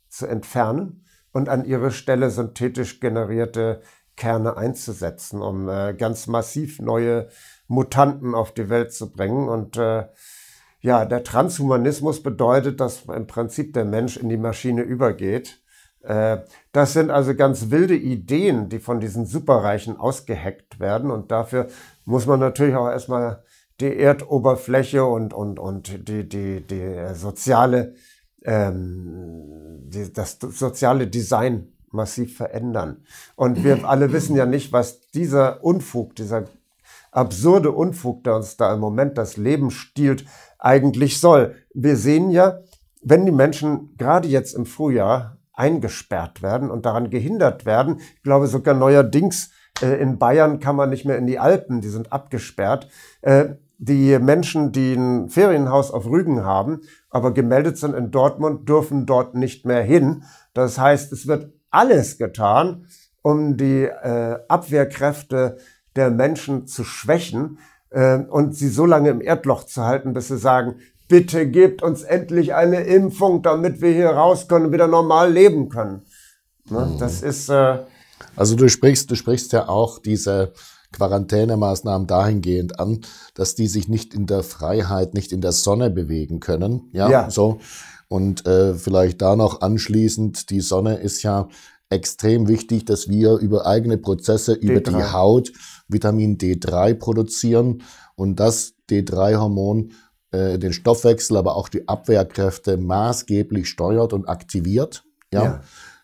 zu entfernen und an ihre Stelle synthetisch generierte Kerne einzusetzen, um äh, ganz massiv neue Mutanten auf die Welt zu bringen. Und äh, ja, der Transhumanismus bedeutet, dass im Prinzip der Mensch in die Maschine übergeht äh, das sind also ganz wilde Ideen, die von diesen Superreichen ausgeheckt werden. Und dafür muss man natürlich auch erstmal die Erdoberfläche und, und, und die, die, die soziale, ähm, die, das soziale Design massiv verändern. Und wir [clears throat] alle wissen ja nicht, was dieser Unfug, dieser absurde Unfug, der uns da im Moment das Leben stiehlt, eigentlich soll. Wir sehen ja, wenn die Menschen gerade jetzt im Frühjahr eingesperrt werden und daran gehindert werden. Ich glaube sogar neuerdings äh, in Bayern kann man nicht mehr in die Alpen, die sind abgesperrt. Äh, die Menschen, die ein Ferienhaus auf Rügen haben, aber gemeldet sind in Dortmund, dürfen dort nicht mehr hin. Das heißt, es wird alles getan, um die äh, Abwehrkräfte der Menschen zu schwächen und sie so lange im Erdloch zu halten, bis sie sagen, bitte gebt uns endlich eine Impfung, damit wir hier raus können und wieder normal leben können. Ne? Mhm. Das ist. Äh, also du sprichst, du sprichst ja auch diese Quarantänemaßnahmen dahingehend an, dass die sich nicht in der Freiheit, nicht in der Sonne bewegen können. Ja, ja. so. Und äh, vielleicht da noch anschließend, die Sonne ist ja extrem wichtig, dass wir über eigene Prozesse, D3. über die Haut Vitamin D3 produzieren. Und das D3-Hormon äh, den Stoffwechsel, aber auch die Abwehrkräfte maßgeblich steuert und aktiviert. Ja. ja.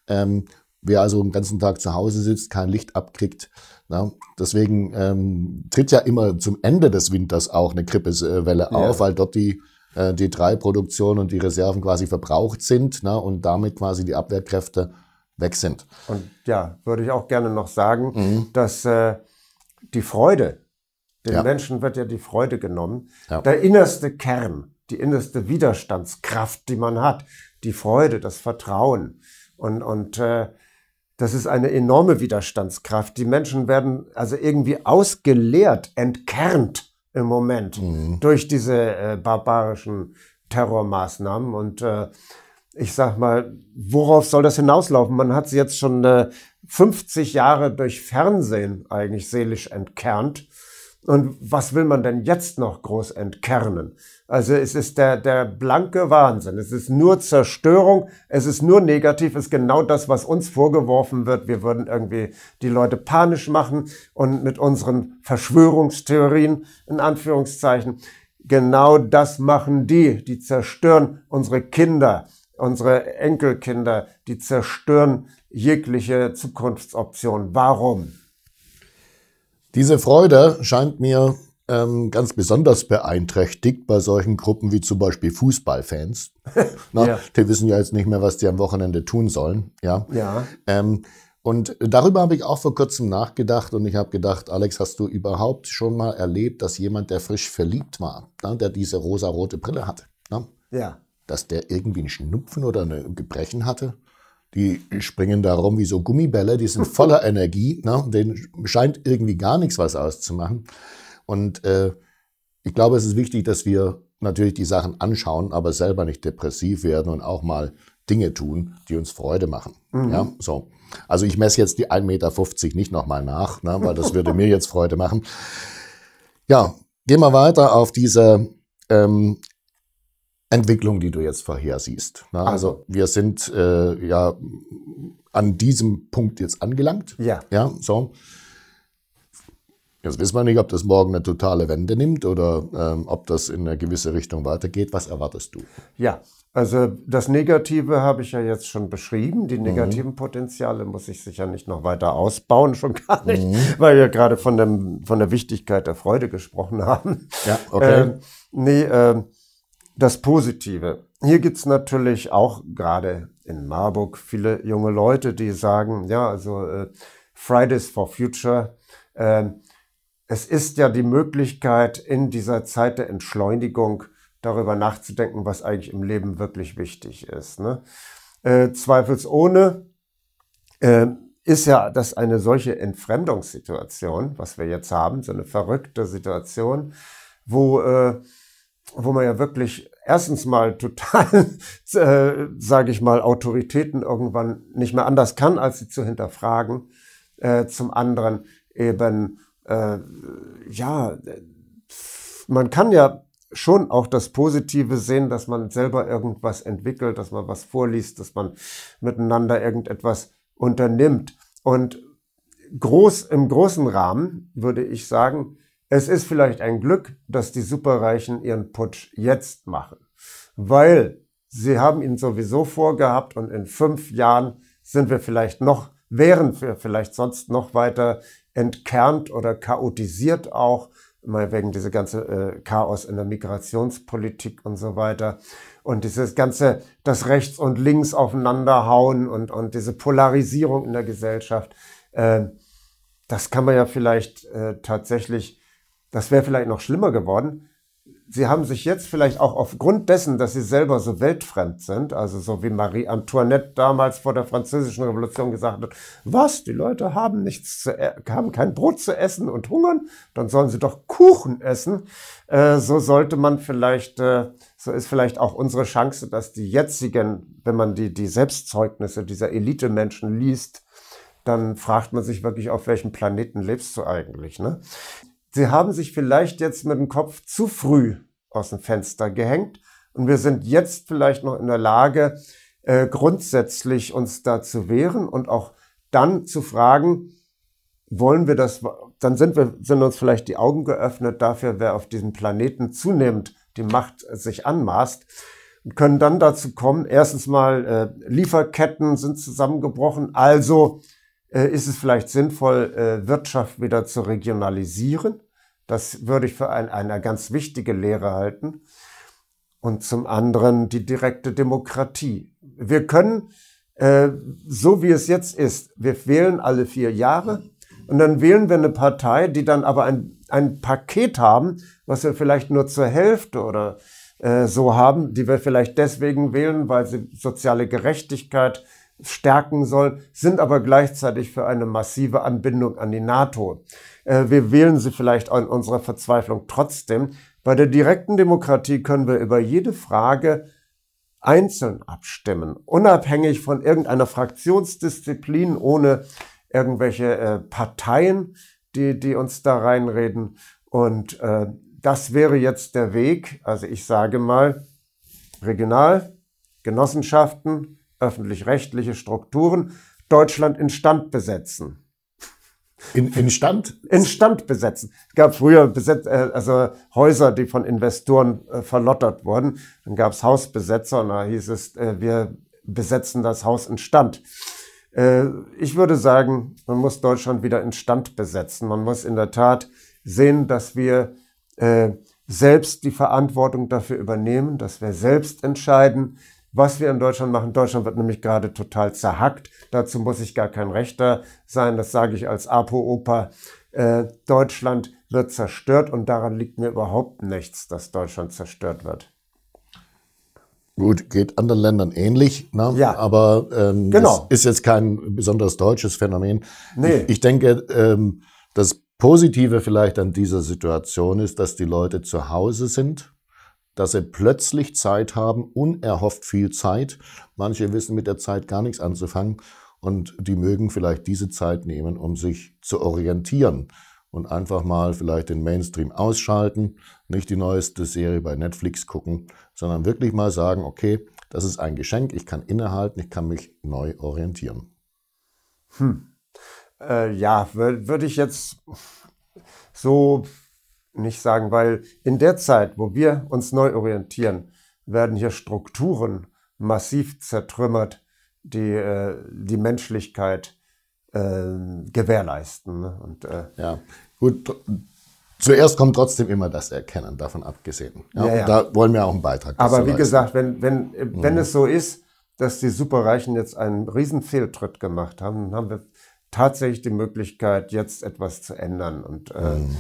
Ähm, wer also den ganzen Tag zu Hause sitzt, kein Licht abkriegt, ja, deswegen ähm, tritt ja immer zum Ende des Winters auch eine Grippewelle auf, ja. weil dort die äh, D3-Produktion und die Reserven quasi verbraucht sind ne, und damit quasi die Abwehrkräfte weg sind. Und ja, würde ich auch gerne noch sagen, mhm. dass äh, die Freude den ja. Menschen wird ja die Freude genommen. Ja. Der innerste Kern, die innerste Widerstandskraft, die man hat, die Freude, das Vertrauen. Und, und äh, das ist eine enorme Widerstandskraft. Die Menschen werden also irgendwie ausgeleert, entkernt im Moment mhm. durch diese äh, barbarischen Terrormaßnahmen. Und äh, ich sag mal, worauf soll das hinauslaufen? Man hat sie jetzt schon äh, 50 Jahre durch Fernsehen eigentlich seelisch entkernt. Und was will man denn jetzt noch groß entkernen? Also es ist der, der blanke Wahnsinn. Es ist nur Zerstörung, es ist nur negativ, es ist genau das, was uns vorgeworfen wird. Wir würden irgendwie die Leute panisch machen und mit unseren Verschwörungstheorien in Anführungszeichen. Genau das machen die, die zerstören unsere Kinder, unsere Enkelkinder, die zerstören jegliche Zukunftsoption. Warum? Diese Freude scheint mir ähm, ganz besonders beeinträchtigt bei solchen Gruppen wie zum Beispiel Fußballfans. [laughs] Na, ja. Die wissen ja jetzt nicht mehr, was die am Wochenende tun sollen. Ja. ja. Ähm, und darüber habe ich auch vor kurzem nachgedacht und ich habe gedacht, Alex, hast du überhaupt schon mal erlebt, dass jemand, der frisch verliebt war, na, der diese rosa-rote Brille hatte, na, ja. dass der irgendwie einen Schnupfen oder ein Gebrechen hatte? die springen da rum wie so Gummibälle, die sind voller [laughs] Energie, ne? denen scheint irgendwie gar nichts was auszumachen. Und äh, ich glaube, es ist wichtig, dass wir natürlich die Sachen anschauen, aber selber nicht depressiv werden und auch mal Dinge tun, die uns Freude machen. Mhm. Ja, so. Also ich messe jetzt die 1,50 Meter nicht nochmal nach, ne, weil das würde mir [laughs] jetzt Freude machen. Ja, gehen wir weiter auf diese ähm, Entwicklung, die du jetzt vorhersiehst. Ne? Also wir sind äh, ja an diesem Punkt jetzt angelangt. Ja. Ja, so. Jetzt wissen wir nicht, ob das morgen eine totale Wende nimmt oder ähm, ob das in eine gewisse Richtung weitergeht. Was erwartest du? Ja, also das Negative habe ich ja jetzt schon beschrieben. Die mhm. negativen mhm. Potenziale muss ich sicher nicht noch weiter ausbauen, [laughs] schon gar nicht, mhm. weil wir gerade von, dem, von der Wichtigkeit der Freude gesprochen haben. Ja, okay. Ähm, nee, ähm, das Positive. Hier gibt's natürlich auch gerade in Marburg viele junge Leute, die sagen, ja, also äh, Fridays for Future, äh, es ist ja die Möglichkeit, in dieser Zeit der Entschleunigung darüber nachzudenken, was eigentlich im Leben wirklich wichtig ist. Ne? Äh, zweifelsohne äh, ist ja das eine solche Entfremdungssituation, was wir jetzt haben, so eine verrückte Situation, wo äh, wo man ja wirklich erstens mal total, [laughs] äh, sage ich mal, Autoritäten irgendwann nicht mehr anders kann, als sie zu hinterfragen. Äh, zum anderen eben, äh, ja, man kann ja schon auch das Positive sehen, dass man selber irgendwas entwickelt, dass man was vorliest, dass man miteinander irgendetwas unternimmt. Und groß, im großen Rahmen würde ich sagen, es ist vielleicht ein Glück, dass die Superreichen ihren Putsch jetzt machen, weil sie haben ihn sowieso vorgehabt und in fünf Jahren sind wir vielleicht noch, wären wir vielleicht sonst noch weiter entkernt oder chaotisiert auch, mal wegen dieser ganze äh, Chaos in der Migrationspolitik und so weiter und dieses ganze, das rechts und links aufeinanderhauen und, und diese Polarisierung in der Gesellschaft, äh, das kann man ja vielleicht äh, tatsächlich das wäre vielleicht noch schlimmer geworden. Sie haben sich jetzt vielleicht auch aufgrund dessen, dass sie selber so weltfremd sind, also so wie Marie Antoinette damals vor der Französischen Revolution gesagt hat, was, die Leute haben nichts zu, e, haben kein Brot zu essen und hungern, dann sollen sie doch Kuchen essen. Äh, so sollte man vielleicht, äh, so ist vielleicht auch unsere Chance, dass die jetzigen, wenn man die, die Selbstzeugnisse dieser Elite-Menschen liest, dann fragt man sich wirklich, auf welchem Planeten lebst du eigentlich, ne? Sie haben sich vielleicht jetzt mit dem Kopf zu früh aus dem Fenster gehängt und wir sind jetzt vielleicht noch in der Lage, äh, grundsätzlich uns da zu wehren und auch dann zu fragen, wollen wir das, dann sind wir, sind uns vielleicht die Augen geöffnet dafür, wer auf diesem Planeten zunehmend die Macht äh, sich anmaßt und können dann dazu kommen, erstens mal äh, Lieferketten sind zusammengebrochen, also äh, ist es vielleicht sinnvoll, äh, Wirtschaft wieder zu regionalisieren. Das würde ich für ein, eine ganz wichtige Lehre halten. Und zum anderen die direkte Demokratie. Wir können, äh, so wie es jetzt ist, wir wählen alle vier Jahre und dann wählen wir eine Partei, die dann aber ein, ein Paket haben, was wir vielleicht nur zur Hälfte oder so haben, die wir vielleicht deswegen wählen, weil sie soziale Gerechtigkeit stärken soll, sind aber gleichzeitig für eine massive Anbindung an die NATO. Äh, wir wählen sie vielleicht in unserer Verzweiflung trotzdem. Bei der direkten Demokratie können wir über jede Frage einzeln abstimmen, unabhängig von irgendeiner Fraktionsdisziplin, ohne irgendwelche äh, Parteien, die, die uns da reinreden. Und äh, das wäre jetzt der Weg. Also ich sage mal, Regional, Genossenschaften, öffentlich-rechtliche Strukturen Deutschland instand besetzen. In, instand? Instand besetzen. Es gab früher Beset, äh, also Häuser, die von Investoren äh, verlottert wurden. Dann gab es Hausbesetzer und da hieß es, äh, wir besetzen das Haus instand. Äh, ich würde sagen, man muss Deutschland wieder instand besetzen. Man muss in der Tat sehen, dass wir äh, selbst die Verantwortung dafür übernehmen, dass wir selbst entscheiden, was wir in Deutschland machen. Deutschland wird nämlich gerade total zerhackt. Dazu muss ich gar kein Rechter sein. Das sage ich als Apo-Opa. Äh, Deutschland wird zerstört und daran liegt mir überhaupt nichts, dass Deutschland zerstört wird. Gut, geht anderen Ländern ähnlich, ne? ja. aber ähm, genau. das ist jetzt kein besonders deutsches Phänomen. Nee. Ich, ich denke, ähm, das Positive vielleicht an dieser Situation ist, dass die Leute zu Hause sind dass sie plötzlich Zeit haben, unerhofft viel Zeit. Manche wissen mit der Zeit gar nichts anzufangen und die mögen vielleicht diese Zeit nehmen, um sich zu orientieren und einfach mal vielleicht den Mainstream ausschalten, nicht die neueste Serie bei Netflix gucken, sondern wirklich mal sagen, okay, das ist ein Geschenk, ich kann innehalten, ich kann mich neu orientieren. Hm. Äh, ja, würde ich jetzt so nicht sagen, weil in der Zeit, wo wir uns neu orientieren, werden hier Strukturen massiv zertrümmert, die äh, die Menschlichkeit äh, gewährleisten. Ne? Und, äh, ja, gut. Zuerst kommt trotzdem immer das Erkennen, davon abgesehen. Ja, ja, ja. Da wollen wir auch einen Beitrag dazu Aber wie leisten. gesagt, wenn, wenn, wenn mhm. es so ist, dass die Superreichen jetzt einen riesen Fehltritt gemacht haben, dann haben wir tatsächlich die Möglichkeit, jetzt etwas zu ändern. Und äh, mhm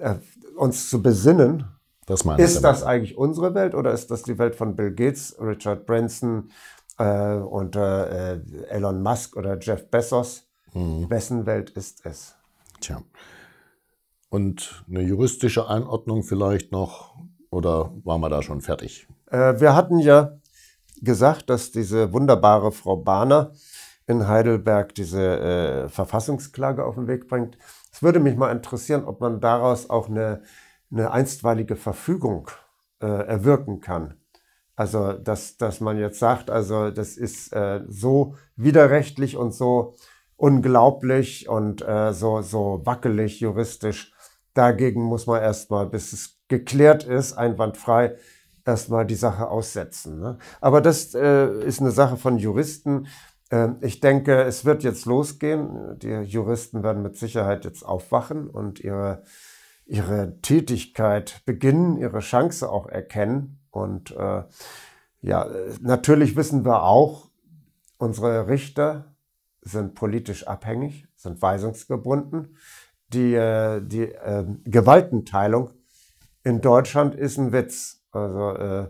äh, uns zu besinnen, das ist das eigentlich unsere Welt oder ist das die Welt von Bill Gates, Richard Branson äh, und äh, äh, Elon Musk oder Jeff Bezos? Mhm. Wessen Welt ist es? Tja. Und eine juristische Einordnung vielleicht noch oder waren wir da schon fertig? Äh, wir hatten ja gesagt, dass diese wunderbare Frau Bahner in Heidelberg diese äh, Verfassungsklage auf den Weg bringt. Es würde mich mal interessieren, ob man daraus auch eine, eine einstweilige Verfügung äh, erwirken kann. Also, dass, dass man jetzt sagt, also das ist äh, so widerrechtlich und so unglaublich und äh, so, so wackelig juristisch. Dagegen muss man erstmal, bis es geklärt ist, einwandfrei, erstmal die Sache aussetzen. Ne? Aber das äh, ist eine Sache von Juristen. Ähm, ich denke, es wird jetzt losgehen. Die Juristen werden mit Sicherheit jetzt aufwachen und ihre, ihre Tätigkeit beginnen, ihre Chance auch erkennen. Und äh, ja, natürlich wissen wir auch, unsere Richter sind politisch abhängig, sind weisungsgebunden. Die, äh, die äh, Gewaltenteilung in Deutschland ist ein Witz. Also äh,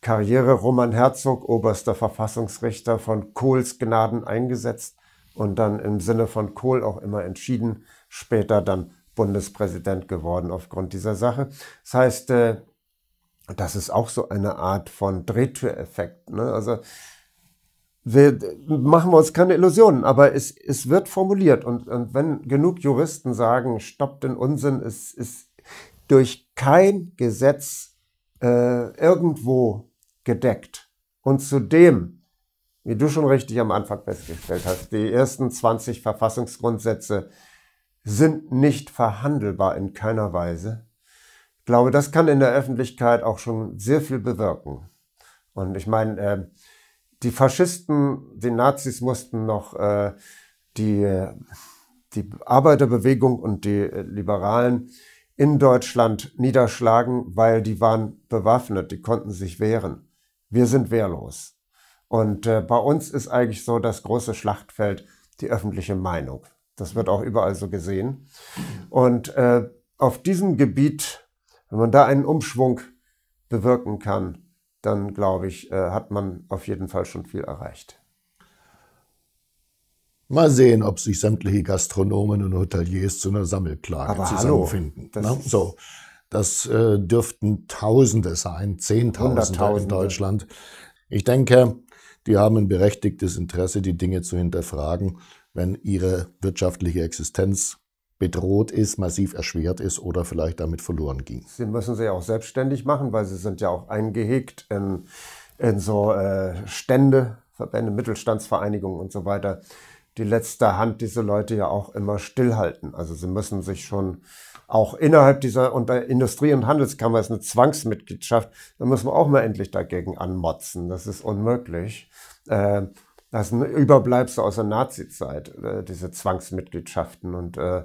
Karriere Roman Herzog, oberster Verfassungsrichter von Kohls Gnaden eingesetzt und dann im Sinne von Kohl auch immer entschieden, später dann Bundespräsident geworden aufgrund dieser Sache. Das heißt, äh, das ist auch so eine Art von Drehtüreffekt. Ne? Also wir machen wir uns keine Illusionen, aber es, es wird formuliert. Und, und wenn genug Juristen sagen, stoppt den Unsinn, es ist durch kein Gesetz äh, irgendwo gedeckt. Und zudem, wie du schon richtig am Anfang festgestellt hast, die ersten 20 Verfassungsgrundsätze sind nicht verhandelbar in keiner Weise. Ich glaube, das kann in der Öffentlichkeit auch schon sehr viel bewirken. Und ich meine, äh, die Faschisten, die Nazis mussten noch äh, die, die Arbeiterbewegung und die äh, Liberalen in Deutschland niederschlagen, weil die waren bewaffnet, die konnten sich wehren. Wir sind wehrlos. Und äh, bei uns ist eigentlich so das große Schlachtfeld die öffentliche Meinung. Das wird auch überall so gesehen. Und äh, auf diesem Gebiet, wenn man da einen Umschwung bewirken kann, dann glaube ich, äh, hat man auf jeden Fall schon viel erreicht. Mal sehen, ob sich sämtliche Gastronomen und Hoteliers zu einer Sammelklage Aber zusammenfinden. Hallo, ne? so. Das äh, dürften Tausende sein, Zehntausende in Deutschland. Ich denke, die haben ein berechtigtes Interesse, die Dinge zu hinterfragen, wenn ihre wirtschaftliche Existenz bedroht ist, massiv erschwert ist oder vielleicht damit verloren ging. Sie müssen sie ja auch selbstständig machen, weil sie sind ja auch eingehegt in, in so äh, Stände, Verbände, Mittelstandsvereinigungen und so weiter die letzte Hand diese Leute ja auch immer stillhalten. Also sie müssen sich schon auch innerhalb dieser, und bei Industrie- und Handelskammer ist eine Zwangsmitgliedschaft, da müssen wir auch mal endlich dagegen anmotzen. Das ist unmöglich. Äh, das ist ein Überbleibsel aus der Nazi-Zeit, äh, diese Zwangsmitgliedschaften. Und äh,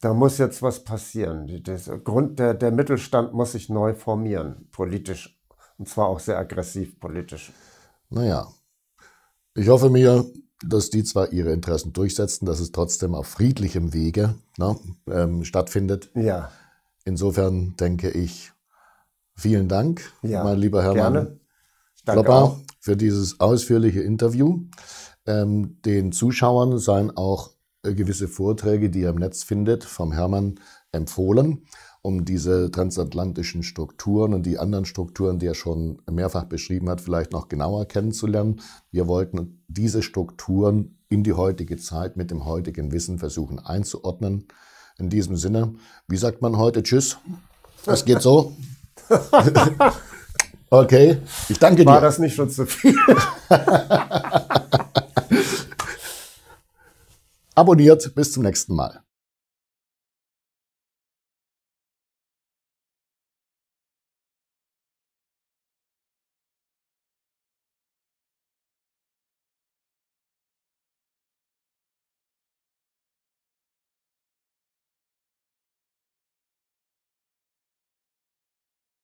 da muss jetzt was passieren. Die, die, Grund, der, der Mittelstand muss sich neu formieren, politisch. Und zwar auch sehr aggressiv politisch. Naja, ich hoffe mir, dass die zwar ihre Interessen durchsetzen, dass es trotzdem auf friedlichem Wege ne, ähm, stattfindet. Ja. Insofern denke ich, vielen Dank, ja, mein lieber Hermann Lopper, für dieses ausführliche Interview. Ähm, den Zuschauern seien auch äh, gewisse Vorträge, die ihr im Netz findet, vom Hermann empfohlen um diese transatlantischen Strukturen und die anderen Strukturen, die er schon mehrfach beschrieben hat, vielleicht noch genauer kennenzulernen. Wir wollten diese Strukturen in die heutige Zeit mit dem heutigen Wissen versuchen einzuordnen. In diesem Sinne, wie sagt man heute Tschüss? Das geht so. [laughs] Okay, ich danke War dir. War das nicht schon zu viel? [laughs] Abonniert, bis zum nächsten Mal.